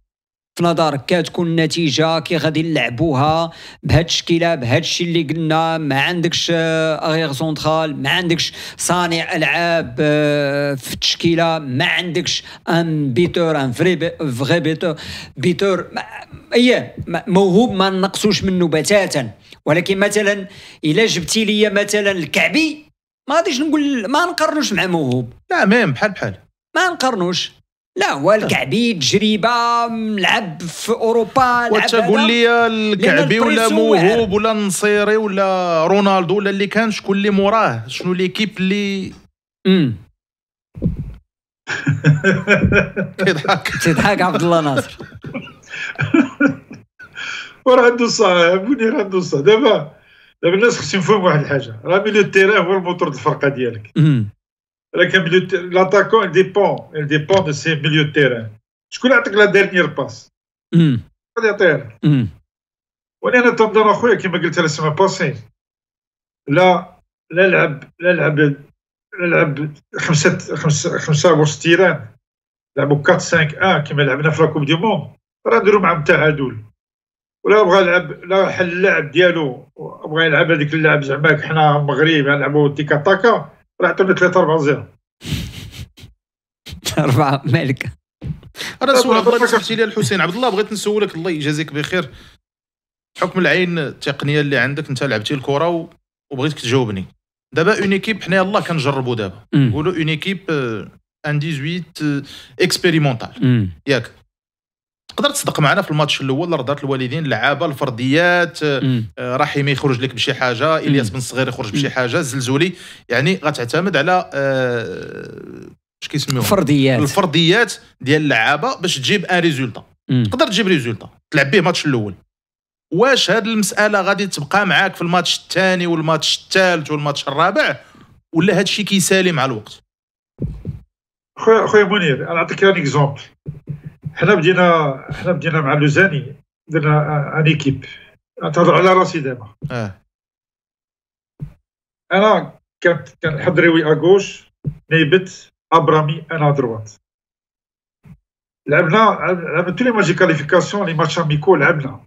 في نظرك كتكون النتيجه كي غادي نلعبوها بهاد الشكيله بهذا الشيء اللي قلنا ما عندكش اغيغ آه، سونترال ما عندكش صانع العاب آه، في التشكيله ما عندكش ان بيتور ان فري فري بيتور بيتور اي موهوب ما نقصوش منه بتاتا ولكن مثلا الا جبتي لي مثلا الكعبي ما غاديش نقول ما نقارنوش مع موهوب لا ميم بحال بحال ما نقارنوش لا هو الكعبي تجربه لعب في اوروبا لعب تقول لي الكعبي ولا موهوب ولا النصيري ولا رونالدو ولا اللي كان شكون اللي موراه شنو ليكيب اللي تضحك تضحك عبد الله ناصر وراه عنده صح منير عنده الصح دابا دابا الناس خصهم يفهموا واحد الحاجه راه ميليو تيران هو الموتور الفرقه ديالك راك لاتاكون ال ديبون ال ديبون دو سي ميليو تيران شكون يعطيك لا ديرنيير باس غادي يعطيها Là, انا là, اخويا là, قلت انا là, باسي لا لا لعب là, لعب là, لعب خمسه خمسه là, là, تيران لعبوا 4 5 1 là, لعبنا في لاكوب دي là, راه نديرو là, تعادل ولا بغى يلعب لا حل اللعب ديالو بغى يلعب هذيك اللعب زعما حنا المغرب نلعبوا تيكا تاكا راه عطونا 3 4 0 4 مالك انا سؤال بغيت تفتي لي الحسين عبد الله بغيت نسولك الله يجازيك بخير حكم العين التقنيه اللي عندك انت لعبتي الكره وبغيتك تجاوبني دابا اون ايكيب حنا يلاه كنجربوا دابا نقولوا اون ايكيب ان 18 اكسبيريمونتال ياك تقدر تصدق معنا في الماتش الاول رضات الوالدين اللعابه الفرديات آه، آه، رحيمي يخرج لك بشي حاجه الياس بن صغير يخرج بشي حاجه الزلزولي يعني غتعتمد على آه، اش كيسميوهم الفرديات الفرديات ديال اللعابه باش تجيب ان ريزولتا تقدر تجيب ريزولتا تلعب به الماتش الاول واش هذه المساله غادي تبقى معاك في الماتش الثاني والماتش الثالث والماتش الرابع ولا هذا الشيء كيسالي مع الوقت خويا خويا منير انا نعطيك ان اكزومبل حنا بدينا حنا بدينا مع لوزاني درنا ان آه، ايكيب آه، تهضر على راسي دابا اه انا كنت كان حضريوي اغوش نيبت ابرامي انا دروات لعبنا لعبنا تولي لي ماتش كاليفيكاسيون لي ماتش اميكو لعبنا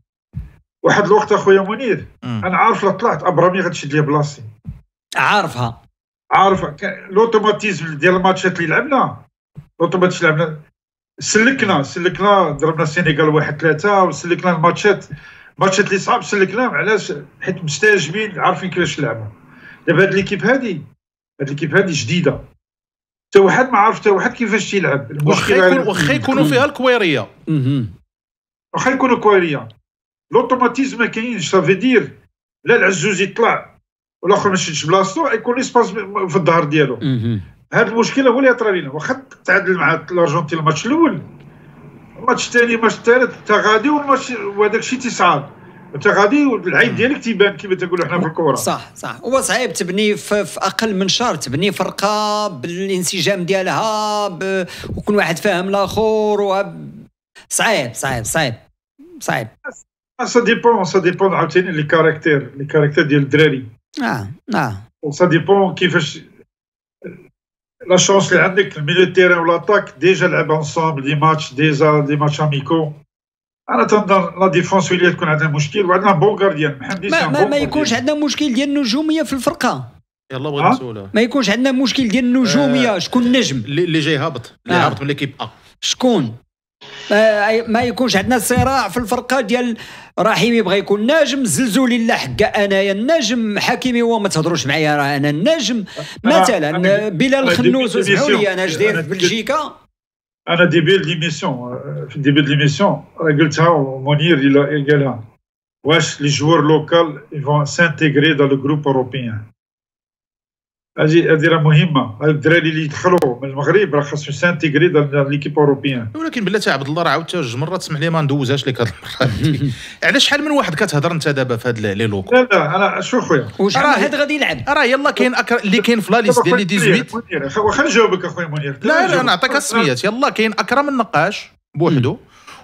واحد الوقت اخويا منير انا عارف لو طلعت ابرامي غتشد لي بلاصتي عارفها عارفها لوتوماتيزم ديال الماتشات اللي لعبنا لوتوماتيزم لعبنا سلكنا سلكنا ضربنا السينيغال واحد ثلاثة وسلكنا الماتشات الماتشات اللي صعب سلكناهم علاش حيت مستاجبين عارفين كيفاش لعبوا دابا هاد ليكيب هادي هاد ليكيب هادي جديده حتى واحد ما عارف حتى واحد كيفاش تيلعب المشكل واخا يكونوا فيها الكويريه واخا يكونوا كويريه لوتوماتيزم ما كاينش سافي دير لا العزوز يطلع والاخر ما شدش بلاصتو يكون ليسباس في الظهر ديالو هذه المشكله هو اللي طرى لنا واخا تعادل مع الارجنتين الماتش الاول الماتش الثاني الماتش الثالث انت غادي والماتش وهذاك الشيء تيصعب انت غادي والعيب ديالك تيبان كما تنقولوا حنا في الكوره صح صح هو صعيب تبني في, في اقل من شهر تبني فرقه بالانسجام ديالها ب... وكل واحد فاهم الاخر و... صعيب صعيب صعيب صعيب سا ديبون سا ديبون عاوتاني لي كاركتير لي كاركتير ديال الدراري اه اه سا ديبون كيفاش لا شونس اللي عندك الميليو تيران والاتاك ديجا لعب انصامبل دي ماتش ديجا دي ماتش اميكو انا تنظن لا ديفونس هي تكون عندها مشكل وعندنا بون غارديان محمد ما, ما, ما يكونش عندنا مشكل ديال النجوميه في الفرقه يلا بغيت نسولها ما يكونش عندنا مشكل ديال النجوميه شكون النجم اللي جاي هابط اللي هابط من ليكيب ا شكون ما يكونش عندنا صراع في الفرقه ديال رحيمي بغى يكون ناجم زلزولي لا حق انايا النجم حكيمي هو ما تهضروش معايا راه انا النجم مثلا بلال الخنوز اسمعوا لي انا اش داير في بلجيكا انا ديبي ليميسيون في ديبي ليميسيون قلتها منير قالها واش لي جوار لوكال يفون سانتيغري دون لو جروب اوروبيان هذه هذه راه مهمه الدراري اللي يدخلوا من المغرب راه خاصو سانتيغري ليكيب اوروبيان ولكن تاع عبد الله راه عاود جوج مرات سمح لي ما ندوزهاش لك هذه المره [LAUGHS] على شحال من واحد كتهضر انت دابا في هذا لي لوكو لا لا انا شوف خويا راه هاد غادي يلعب راه يلا كاين أكر... اللي كاين في لا ليست ديال لي 18 واخا نجاوبك اخويا منير لا لا نعطيك السميات يلا كاين اكرم النقاش بوحدو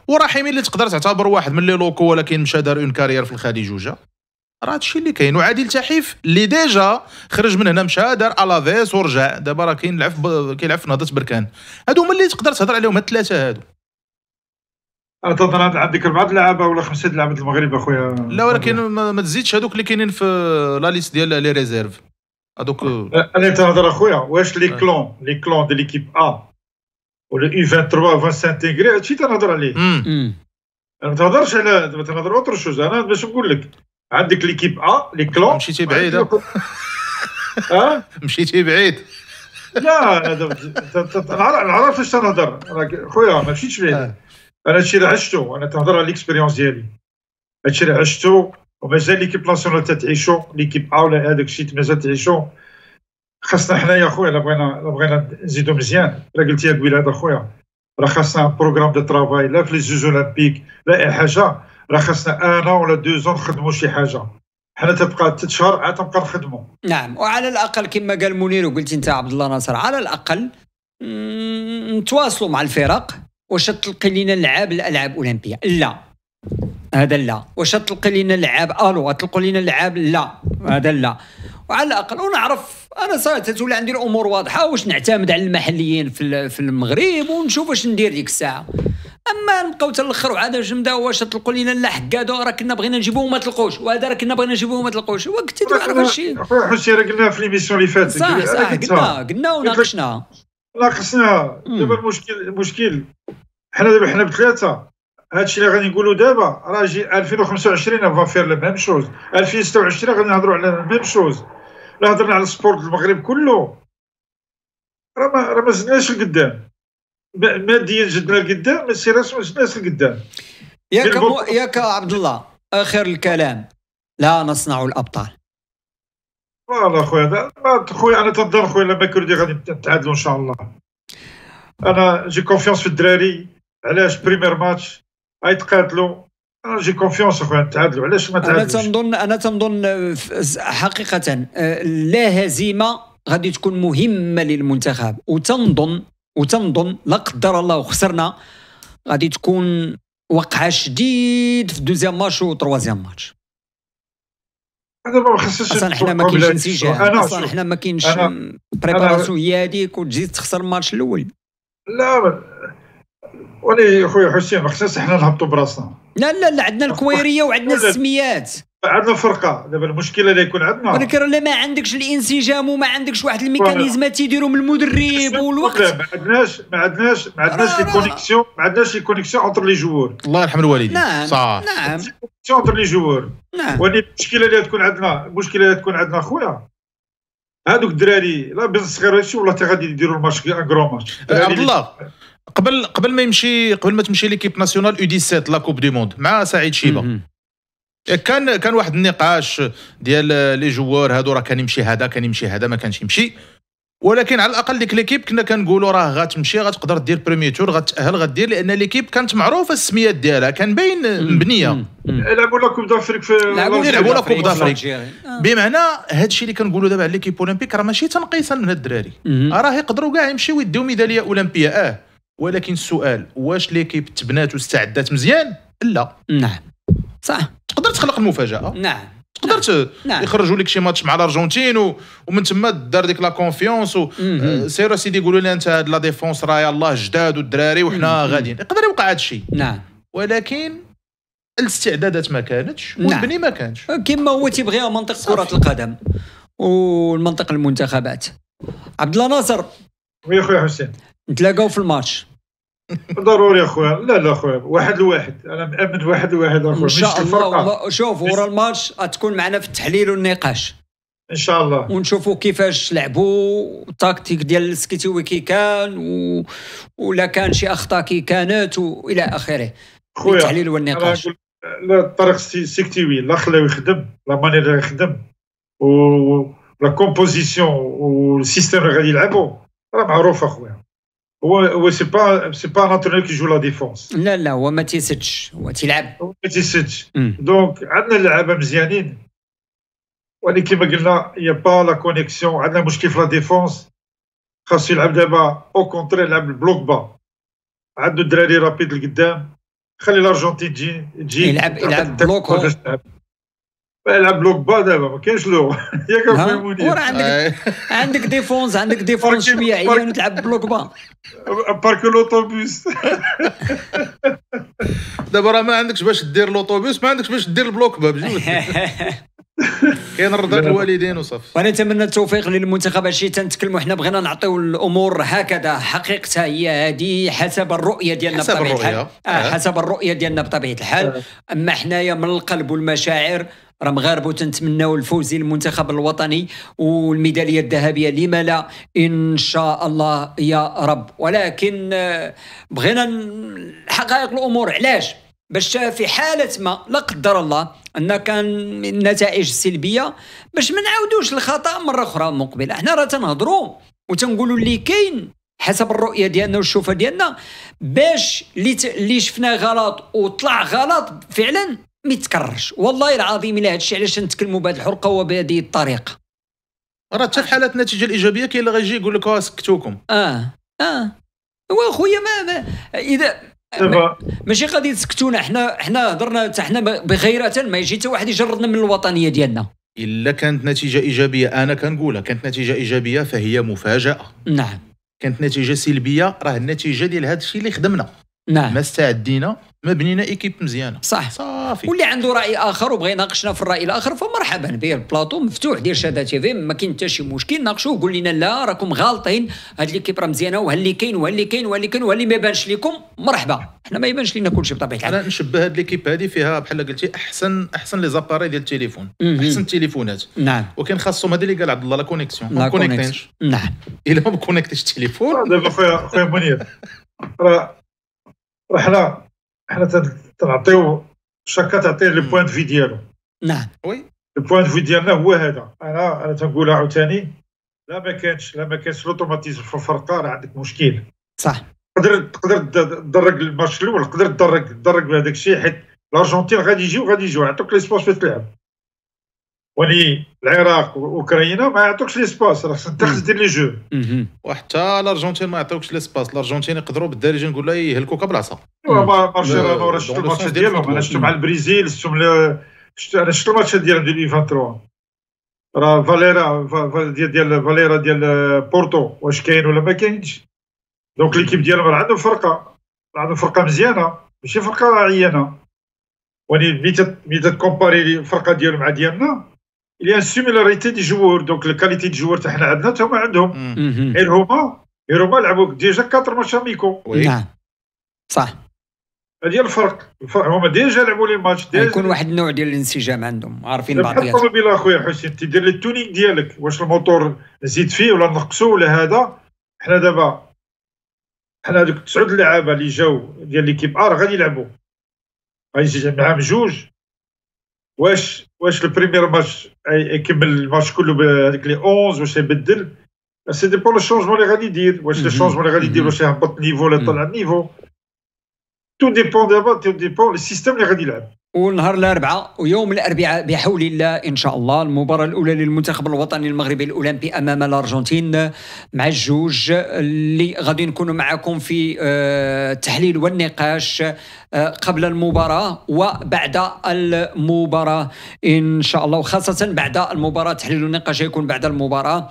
وراحمين اللي تقدر تعتبر واحد من لي لوكو ولكن مشى دار اون كارير في الخليج وجا راه هادشي اللي كاين وعادي التحيف اللي ديجا خرج من هنا مشى دار الافيس ورجع دابا راه كاين لعب كيلعب في نهضه بركان هادو هما اللي تقدر تهضر عليهم هاد الثلاثه هادو تظن عندك اربعه لعابه ولا خمسه لعابه المغرب اخويا لا ولكن ما تزيدش هادوك اللي كاينين في لا ليست ديال لي ريزيرف هادوك انا تهضر اخويا واش لي آه. كلون لي كلون ديال ليكيب ا ولا اي 23 فان سانتيغري هادشي تنهضر عليه ما تهضرش على ما تهضر اوتر شوز انا باش نقول لك عندك ليكيب ا لي كلون مشيتي بعيد ها مشيتي بعيد لا هذا عرفت اش تنهضر خويا ما مشيتش بعيد انا هادشي اللي عشتو انا تهضر على ليكسبيريونس ديالي هادشي اللي عشتو ومازال ليكيب ناسيونال تتعيشو ليكيب ا ولا هذاك الشيء مازال تعيشو خاصنا حنايا خويا الا بغينا الا بغينا نزيدو مزيان الا قلتيها قبيله هذا خويا راه خاصنا بروغرام دو ترافاي لا في لي زوز اولمبيك لا اي حاجه راه خاصنا انا ولا دوزون نخدموا شي حاجه حنا تبقى ثلاث شهور عاد تبقى نخدموا نعم وعلى الاقل كما قال منير وقلت انت عبد الله ناصر على الاقل نتواصلوا مع الفرق واش تلقي لنا لعاب الالعاب الاولمبيه لا هذا لا واش تلقي لنا اللعاب الو آه، تلقوا لنا اللعاب لا هذا لا وعلى الاقل ونعرف انا صراحه تولي عندي الامور واضحه واش نعتمد على المحليين في المغرب ونشوف واش ندير ديك الساعه اما نبقاو حتى الاخر وعاد نبداو واش تلقوا لينا لا حق هادو راه كنا بغينا نجيبوه وما تلقوش وهذا راه كنا بغينا نجيبوه وما تلقوش وقت كنتي تعرف هادشي خويا حسين راه قلناها في ليميسيون اللي فاتت صح صح قلنا قلنا وناقشناها ناقشناها دابا المشكل المشكل حنا دابا حنا بثلاثه هادشي اللي غادي نقولوا دابا راه جي 2025 فا فير لو ميم شوز 2026 غادي نهضروا على ميم شوز لا هضرنا على السبورت المغرب كله راه ما راه ما زدناش لقدام ماديا جدنا لقدام ما سيراش ما زدناش لقدام ياك مو... ياك عبد الله اخر الكلام لا نصنع الابطال فوالا خويا خويا انا تنظر خويا لما كردي غادي نتعادلوا ان شاء الله انا جي كونفيونس في الدراري علاش بريمير ماتش غيتقاتلوا جي كونفيونس اخويا نتعادلوا علاش ما تعادلوش انا تنظن انا تنظن آه، حقيقه آه، لا هزيمه غادي تكون مهمه للمنتخب وتنظن وتنظن لا قدر الله وخسرنا غادي تكون وقعه شديد في دوزيام ماتش وتروازيام ماتش هذا ما خصش اصلا حنا ما كاينش انسجام اصلا حنا ما كاينش بريباراسيون هي هذيك وتجي تخسر الماتش الاول لا ولي خويا حسين ما خصناش حنا نهبطوا براسنا لا لا لا عندنا الكويريه وعندنا السميات عندنا فرقه دابا المشكله اللي يكون عندنا ولكن راه ما عندكش الانسجام وما عندكش واحد الميكانيزم تيديروا من المدرب والوقت ما عندناش ما عندناش ما عندناش لي كونيكسيون ما عندناش لي كونيكسيون اونتر لي جوور الله يرحم الوالدين نعم صح نعم اونتر لي جوور نعم وهذه المشكله اللي تكون عندنا المشكله اللي تكون عندنا خويا هذوك الدراري لا بزاف صغير ولا تي غادي يديروا الماتش ان كرون ماتش عبد الله قبل قبل ما يمشي قبل ما تمشي ليكيب ناسيونال اودي 17 لا كوب دي موند مع سعيد شيبه كان كان واحد النقاش ديال لي جوار هادو راه كان يمشي هذا كان يمشي هذا ما كانش يمشي ولكن على الاقل ديك ليكيب كنا كنقولوا راه غتمشي غتقدر دير بريمي تور غتاهل غدير لان ليكيب كانت معروفه السميات ديالها كان باين مبنيه لعبوا لا كوب دافريك في لعبوا لا كوب دافريك آه. بمعنى هذا الشيء اللي كنقولوا دابا على ليكيب اولمبيك راه ماشي تنقيصا من هاد الدراري راه يقدروا كاع يمشيو يديو ميداليه اولمبيه اه ولكن السؤال واش ليكيب تبنات واستعدات مزيان لا نعم صح تقدر تخلق المفاجاه نعم تقدر نعم. يخرجوا لك شي ماتش مع الارجنتين ومن تما دار ديك لا كونفيونس و... آه، سير سيدي يقولوا لي انت هاد لا ديفونس راه يلاه جداد والدراري وحنا غاديين يقدر يوقع هذا الشيء نعم ولكن الاستعدادات ما كانتش نعم. والبني نعم. ما كانش كما هو تيبغيها منطق كره القدم والمنطق المنتخبات عبد الله ناصر وي خويا حسين نتلاقاو في الماتش ضروري اخويا لا لا اخويا واحد لواحد انا مامن واحد لواحد اخويا ان شاء الله شوف ورا الماتش غتكون معنا في التحليل والنقاش ان شاء الله ونشوفوا كيفاش لعبوا التكتيك ديال السكيتيوي كي كان و... ولا كان شي اخطاء كي كانت والى اخره خويا التحليل والنقاش لا الطريق وي لا خلاو يخدم لا مانير يخدم و لا كومبوزيسيون والسيستيم اللي غادي يلعبوا راه معروف اخويا هو هو سي با سي با ناتوريل كي جو لا ديفونس لا لا هو ما تيسدش هو تيلعب هو ما تيسدش دونك عندنا لعابه مزيانين ولكن كما قلنا يا با لا كونيكسيون عندنا مشكل في لا ديفونس خاصو يلعب دابا او كونتري يلعب البلوك با عنده الدراري رابيد لقدام خلي الارجنتين تجي تجي يلعب يلعب بلوك يلعب لوك با دابا ما كاينش لو ياك فهموني وراه عندك عندك ديفونس عندك ديفونس شويه عيان تلعب بلوك با بارك لوطوبيس دابا راه ما عندكش باش دير لوطوبيس ما عندكش باش دير البلوك با بجوج كاين رضا الوالدين وصافي وانا نتمنى التوفيق للمنتخب هادشي تنتكلموا حنا بغينا نعطيو الامور هكذا حقيقتها هي هذه حسب الرؤيه ديالنا بطبيعه الحال حسب الرؤيه ديالنا بطبيعه الحال اما حنايا من القلب والمشاعر راه مغاربه وتنتمناو الفوز للمنتخب الوطني والميداليه الذهبيه لما لا ان شاء الله يا رب ولكن آه، بغينا حقائق الامور علاش باش في حاله ما لا قدر الله ان كان النتائج سلبيه باش ما نعاودوش الخطا مره اخرى مقبله حنا راه تنهضروا وتنقولوا اللي كاين حسب الرؤيه ديالنا والشوفه ديالنا باش اللي شفناه غلط وطلع غلط فعلا ما يتكررش والله العظيم الا هادشي علاش نتكلموا بهذه الحرقه وبهذه الطريقه راه حتى في حالات النتيجه الايجابيه كاين اللي غيجي يقول لك أه، سكتوكم اه اه هو خويا ما, ما اذا ماشي غادي تسكتونا حنا حنا هضرنا حتى حنا بغيره ما يجي حتى واحد يجردنا من الوطنيه ديالنا الا كانت نتيجه ايجابيه انا كنقولها كانت نتيجه ايجابيه فهي مفاجاه نعم كانت نتيجه سلبيه راه النتيجه ديال هذا الشيء اللي خدمنا نعم ما استعدينا ما بنينا ايكيب مزيانه صح صافي واللي عنده راي اخر وبغى يناقشنا في الراي الاخر فمرحبا به البلاطو مفتوح دير شاده تي في ما كاين حتى شي مشكل ناقشوه وقول لنا لا راكم غالطين هاد ليكيب راه مزيانه وهاللي اللي كاين وهاللي اللي كاين وهاللي اللي كاين وهاللي اللي ما يبانش لكم مرحبا حنا ما يبانش لنا كلشي بطبيعه الحال انا نشبه هاد ليكيب هادي فيها بحال قلتي احسن احسن لي زاباري ديال التليفون احسن التليفونات نعم وكان خاصهم هذا اللي قال عبد الله لا كونيكسيون ما كونيكتينش نعم الا ما كونيكتيش التليفون دابا خويا خويا بنيه راه [LAUGHS] وحنا حنا تنعطيو شكا تعطيه لي بوان في ديالو نعم وي بوان في ديالنا هو هذا انا انا تنقولها عاوتاني لا ما كانش لا ما كانش لوتوماتيزم في الفرقه راه عندك مشكل صح تقدر تقدر تدرك الماتش الاول تقدر تدرك تدرك بهذاك الشيء حيت الارجنتين غادي يجيو غادي يجيو عطوك لي سبورت في تلعب العراق واوكرانيا ما يعطوكش لي سباس راك خصك دير لي جو وحتى الارجنتين ما يعطيوكش لي سباس الارجنتين يقدروا بالدارجه نقول لها يهلكوك بالعصا برشلونه ورا الماتش ديالهم انا شفت مع البريزيل شفتهم انا شفت الماتش ديالهم ديال 23 راه فاليرا ديال ديال فاليرا ديال بورتو واش كاين ولا ما كاينش دونك ليكيب ديالهم راه عندهم فرقه عندهم فرقه مزيانه ماشي فرقه عيانه ولكن ميتا ميتا تكومباري الفرقه ديالهم مع ديالنا il y a une similarité des joueurs donc la qualité des joueurs تاعنا عندنا تا هما عندهم غير هما غير هما لعبوا ديجا 4 ماتش اميكو نعم صح هذه الفرق الفرق هما ديجا لعبوا لي ماتش ديجا يكون واحد النوع ديال الانسجام عندهم عارفين بعضياتهم الطوموبيل اخويا حسين تدير لي التونيك ديالك واش الموتور زيد فيه ولا نقصو ولا هذا حنا دابا حنا هذوك تسعود اللعابه اللي جاو ديال ليكيب ار غادي يلعبوا غادي يجي معاهم جوج Ouais, le premier match avec les 11, ou c'est Beddil, c'est dépendant le changement des radicales. Ouais, le mhm. changement des radicales, ou c'est un bon niveau, un autre mhm. niveau. Tout dépend de la vôtre, tout dépend du système des radicales. ونهار الاربعاء ويوم الاربعاء بحول الله ان شاء الله المباراه الاولى للمنتخب الوطني المغربي الاولمبي امام الارجنتين مع الجوج اللي غادي نكونوا معكم في آه، التحليل والنقاش آه، قبل المباراه وبعد المباراه ان شاء الله وخاصه بعد المباراه تحليل والنقاش يكون بعد المباراه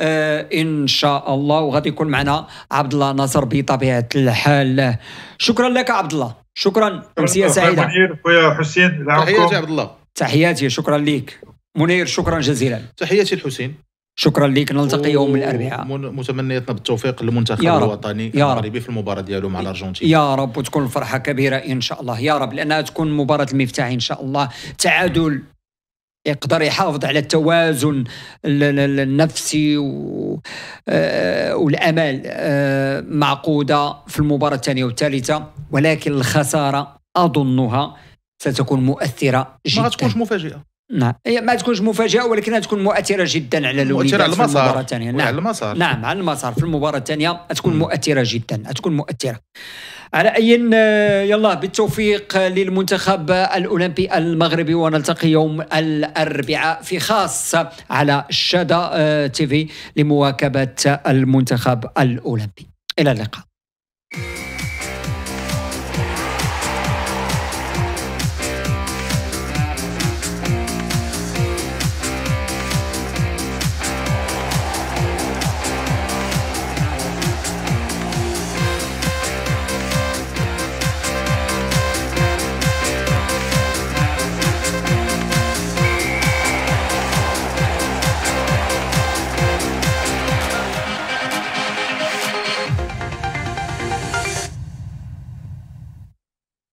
آه، ان شاء الله وغادي يكون معنا عبد الله ناصر بطبيعه الحال شكرا لك عبد الله شكرا امسيه سعيده خويا حسين تحياتي عبد الله تحياتي شكرا لك منير شكرا جزيلا تحياتي لحسين شكرا لك نلتقي يوم الاربعاء متمنياتنا بالتوفيق للمنتخب يا رب. الوطني يا المغربي في المباراه ديالو مع الارجنتين يا رب وتكون الفرحه كبيره ان شاء الله يا رب لانها تكون مباراه المفتاح ان شاء الله تعادل يقدر يحافظ على التوازن النفسي آه، والامال آه، معقوده في المباراه الثانيه والثالثه ولكن الخساره اظنها ستكون مؤثره جدا ما تكونش مفاجئه نعم هي ما تكونش مفاجاه ولكنها تكون مؤثره جدا على الوليدات المسار. في المباراه الثانيه نعم على المسار نعم على المسار في المباراه الثانيه تكون مؤثره جدا تكون مؤثره على اي يلا بالتوفيق للمنتخب الاولمبي المغربي ونلتقي يوم الاربعاء في خاص على شادا آه، تيفي لمواكبه المنتخب الاولمبي الى اللقاء